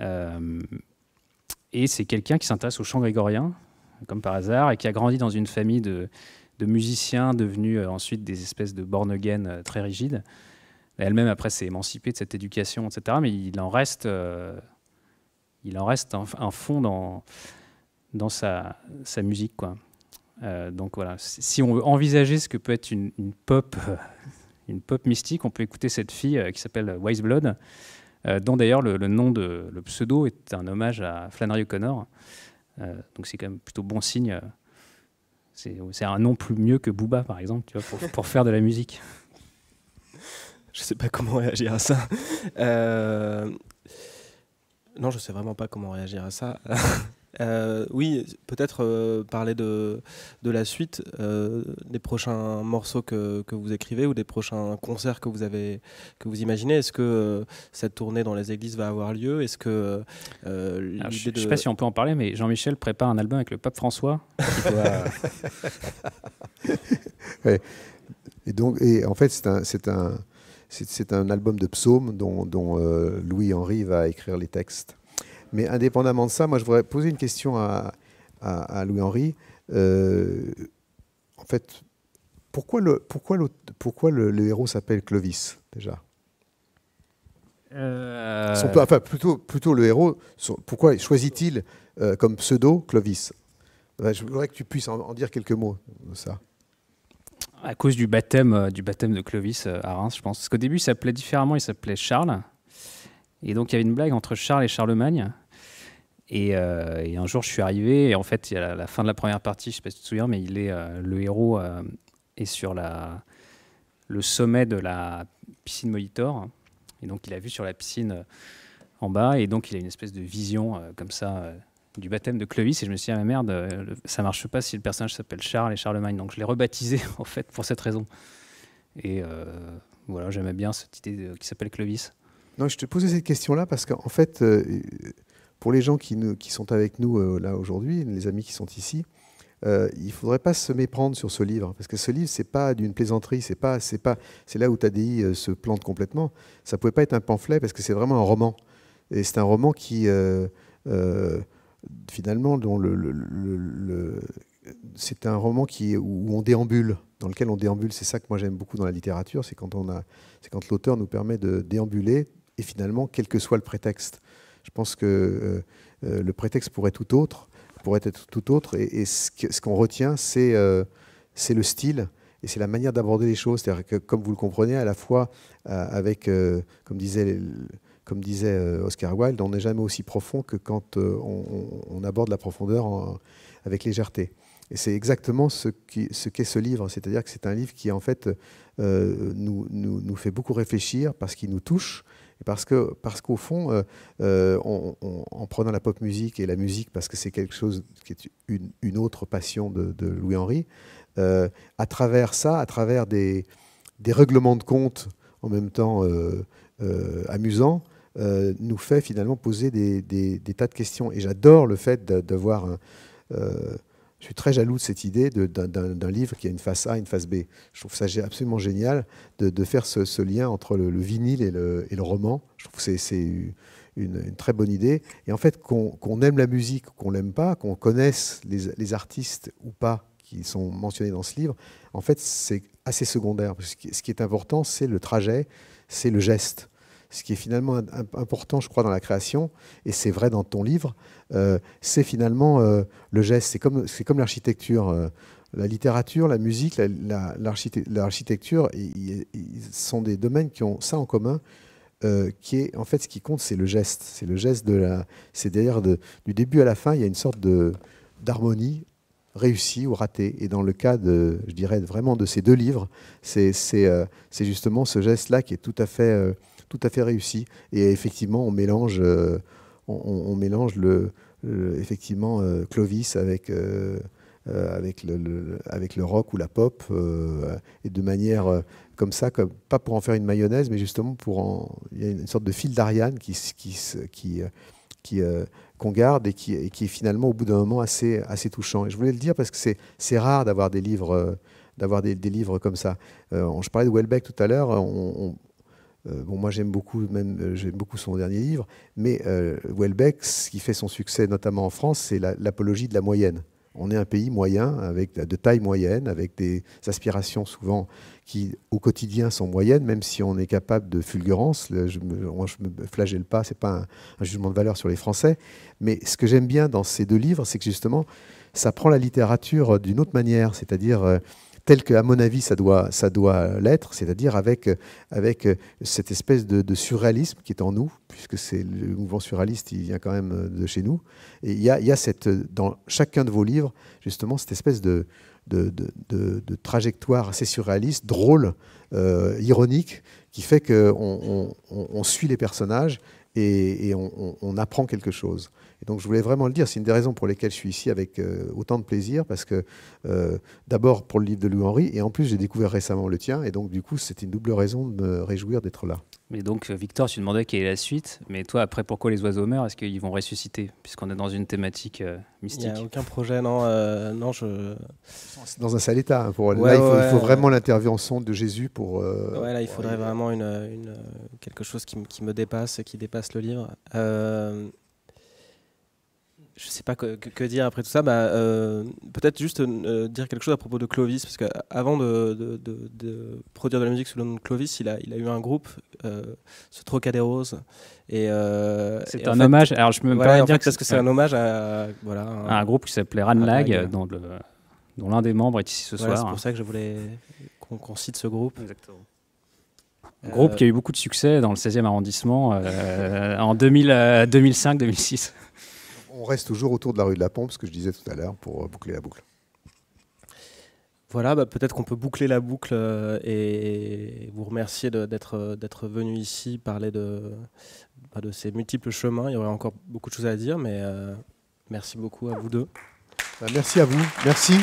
et c'est quelqu'un qui s'intéresse au chant grégorien, comme par hasard, et qui a grandi dans une famille de, musiciens devenus euh, ensuite des espèces de born again euh, très rigides. Elle-même, après, s'est émancipée de cette éducation, etc. Mais il en reste, euh, il en reste un, fond dans, dans sa, sa musique. Quoi. donc voilà, si on veut envisager ce que peut être une, pop, une pop mystique, on peut écouter cette fille qui s'appelle Wise Blood, dont d'ailleurs le, le, nom, de, le pseudo est un hommage à Flannery O'Connor. donc c'est quand même plutôt bon signe c'est un nom plus mieux que Booba, par exemple, tu vois, pour, faire de la musique. Je ne sais pas comment réagir à ça. Euh, non, je ne sais vraiment pas comment réagir à ça. *laughs* Euh, oui, peut-être euh, parler de, de la suite, euh, des prochains morceaux que, que, vous écrivez ou des prochains concerts que vous, avez, que vous imaginez. Est-ce que cette tournée dans les églises va avoir lieu Est-ce que. je ne sais pas si on peut en parler, mais Jean-Michel prépare un album avec le pape François. *laughs* Et donc, et en fait, c'est un. C'est un... un album de psaumes dont, dont Louis-Henri va écrire les textes. Mais indépendamment de ça, moi, je voudrais poser une question à, Louis-Henri. Euh, en fait, pourquoi le, pourquoi le, pourquoi le, héros s'appelle Clovis, déjà euh, Son, enfin, plutôt, plutôt le héros, pourquoi choisit-il euh, comme pseudo Clovis Je voudrais que tu puisses en, dire quelques mots ça. À cause du baptême, du baptême de Clovis à Reims, je pense. Parce qu'au début, il s'appelait différemment, il s'appelait Charles. Et donc, il y avait une blague entre Charles et Charlemagne. Euh, et, un jour, je suis arrivé, et en fait, il la, fin de la première partie, je ne sais pas si tu te souviens, mais il est, euh, le héros euh, est sur la, le sommet de la piscine Molitor. Et donc, il a vu sur la piscine en bas, et donc, il a une espèce de vision comme ça du baptême de Clovis et je me suis dit, ah merde, ça marche pas si le personnage s'appelle Charles et Charlemagne. Donc je l'ai rebaptisé *laughs* en fait pour cette raison. Et voilà, j'aimais bien cette idée qui s'appelle Clovis. Non, je te posais cette question-là parce qu'en fait, pour les gens qui, qui sont avec nous euh, là aujourd'hui, les amis qui sont ici, euh, il ne faudrait pas se méprendre sur ce livre, hein, parce que ce livre, n'est pas d'une plaisanterie, c'est pas, c'est pas, c'est là où dit euh, se plante complètement. Ça ne pouvait pas être un pamphlet, parce que c'est vraiment un roman, et c'est un roman qui, finalement, dont c'est un roman qui, où on déambule, dans lequel on déambule. C'est ça que moi j'aime beaucoup dans la littérature, c'est quand on a, c'est quand l'auteur nous permet de déambuler, et finalement, quel que soit le prétexte. Je pense que euh, euh, le prétexte pourrait tout autre, pourrait être tout autre. Et, ce qu'on retient, euh, c'est le style et c'est la manière d'aborder les choses. cest comme vous le comprenez, à la fois avec, comme disait, comme disait Oscar Wilde, on n'est jamais aussi profond que quand on, aborde la profondeur avec légèreté. Et c'est exactement ce qu'est ce, livre, c'est-à-dire que c'est un livre qui en fait nous, fait beaucoup réfléchir parce qu'il nous touche, parce que parce qu'au fond, euh, euh, en prenant la pop musique et la musique, parce que c'est quelque chose qui est une, autre passion de, Louis-Henri, euh, à travers ça, à travers des, des, règlements de compte en même temps amusants, nous fait finalement poser des, des, tas de questions. Et j'adore le fait d'avoir je suis très jaloux de cette idée d'un livre qui a une face A une face B. Je trouve ça absolument génial de, faire ce, lien entre le, vinyle et le, roman. Je trouve que c'est une, très bonne idée. Et en fait, qu'on aime la musique ou qu'on l'aime pas, qu'on connaisse les, les artistes ou pas qui sont mentionnés dans ce livre, en fait, c'est assez secondaire. Ce qui est important, c'est le trajet, c'est le geste ce qui est finalement important, je crois, dans la création, et c'est vrai dans ton livre, euh, c'est finalement euh, le geste. C'est comme, l'architecture. Euh, la littérature, la musique, l'architecture, ils, sont des domaines qui ont ça en commun. qui est en fait ce qui compte, c'est le geste. C'est le geste de la. C'est d'ailleurs du début à la fin, il y a une sorte d'harmonie réussie ou ratée. Et dans le cas de, je dirais vraiment de ces deux livres, c'est justement ce geste-là qui est tout à fait tout à fait réussi. Et effectivement, on mélange, euh, on, mélange le, effectivement euh, Clovis avec euh, avec le, avec le rock ou la pop et de manière comme ça, comme, pas pour en faire une mayonnaise, mais justement pour en, il y a une sorte de fil d'Ariane qui qui qui, qui qu'on garde et qui, qui, est finalement au bout d'un moment assez, assez touchant. Et je voulais le dire parce que c'est, c'est rare d'avoir des livres, d'avoir des, livres comme ça. je parlais de Welbeck tout à l'heure, on, euh, bon, moi j'aime beaucoup, même euh, j'aime beaucoup son dernier livre, mais euh, Welbeck, ce qui fait son succès notamment en France, c'est l'apologie de la moyenne. On est un pays moyen, avec de taille moyenne, avec des aspirations souvent qui, au quotidien, sont moyennes, même si on est capable de fulgurance. je me, me flagelle pas, c'est pas un, jugement de valeur sur les Français. Mais ce que j'aime bien dans ces deux livres, c'est que justement, ça prend la littérature euh, d'une autre manière, c'est-à-dire tel que, à mon avis, ça doit, ça doit l'être, c'est-à-dire avec, avec cette espèce de, surréalisme qui est en nous, puisque c'est le mouvement surréaliste, il vient quand même de chez nous. Et il y a, y a, cette, dans chacun de vos livres, justement, cette espèce de, de, de trajectoire assez surréaliste, drôle, euh, ironique, qui fait qu'on on, suit les personnages et, on apprend quelque chose. Et donc je voulais vraiment le dire, c'est une des raisons pour lesquelles je suis ici avec euh, autant de plaisir, parce que euh, d'abord pour le livre de Louis-Henri, et en plus j'ai découvert récemment le tien, et donc du coup c'est une double raison de me réjouir d'être là. Mais donc euh, Victor, tu demandais quelle est la suite, mais toi après pourquoi les oiseaux meurent Est-ce qu'ils vont ressusciter Puisqu'on est dans une thématique mystique. Il n'y a aucun projet, non, non je... C'est dans un sale état. Hein, pour... là, il, faut, vraiment l'interview en vraiment l'intervention de Jésus pour... ouais, là il faudrait vraiment une, quelque chose qui, qui, me dépasse, qui dépasse le livre je sais pas que, dire après tout ça. Bah, euh, Peut-être juste euh, dire quelque chose à propos de Clovis, parce qu'avant euh, de, de, produire de la musique sous le nom de Clovis, il a, il a eu un groupe, ce Trocaderos. Et, c'est un hommage. Alors je me dire que parce que c'est un hommage à, voilà, un, groupe qui s'appelait Ranlag, dont, l'un des membres est ici ce soir. C'est pour ça que je voulais qu'on cite ce groupe. Exactement. Groupe qui a eu beaucoup de succès dans le 16e arrondissement en 2005-2006 on reste toujours autour de la rue de la Pompe, ce que je disais tout à l'heure, pour euh, boucler la boucle. Voilà, bah, peut-être qu'on peut boucler la boucle euh, et vous remercier d'être euh, venu ici parler bah, de, ces multiples chemins. Il y aurait encore beaucoup de choses à dire, mais merci beaucoup à vous deux. Bah, merci à vous. Merci.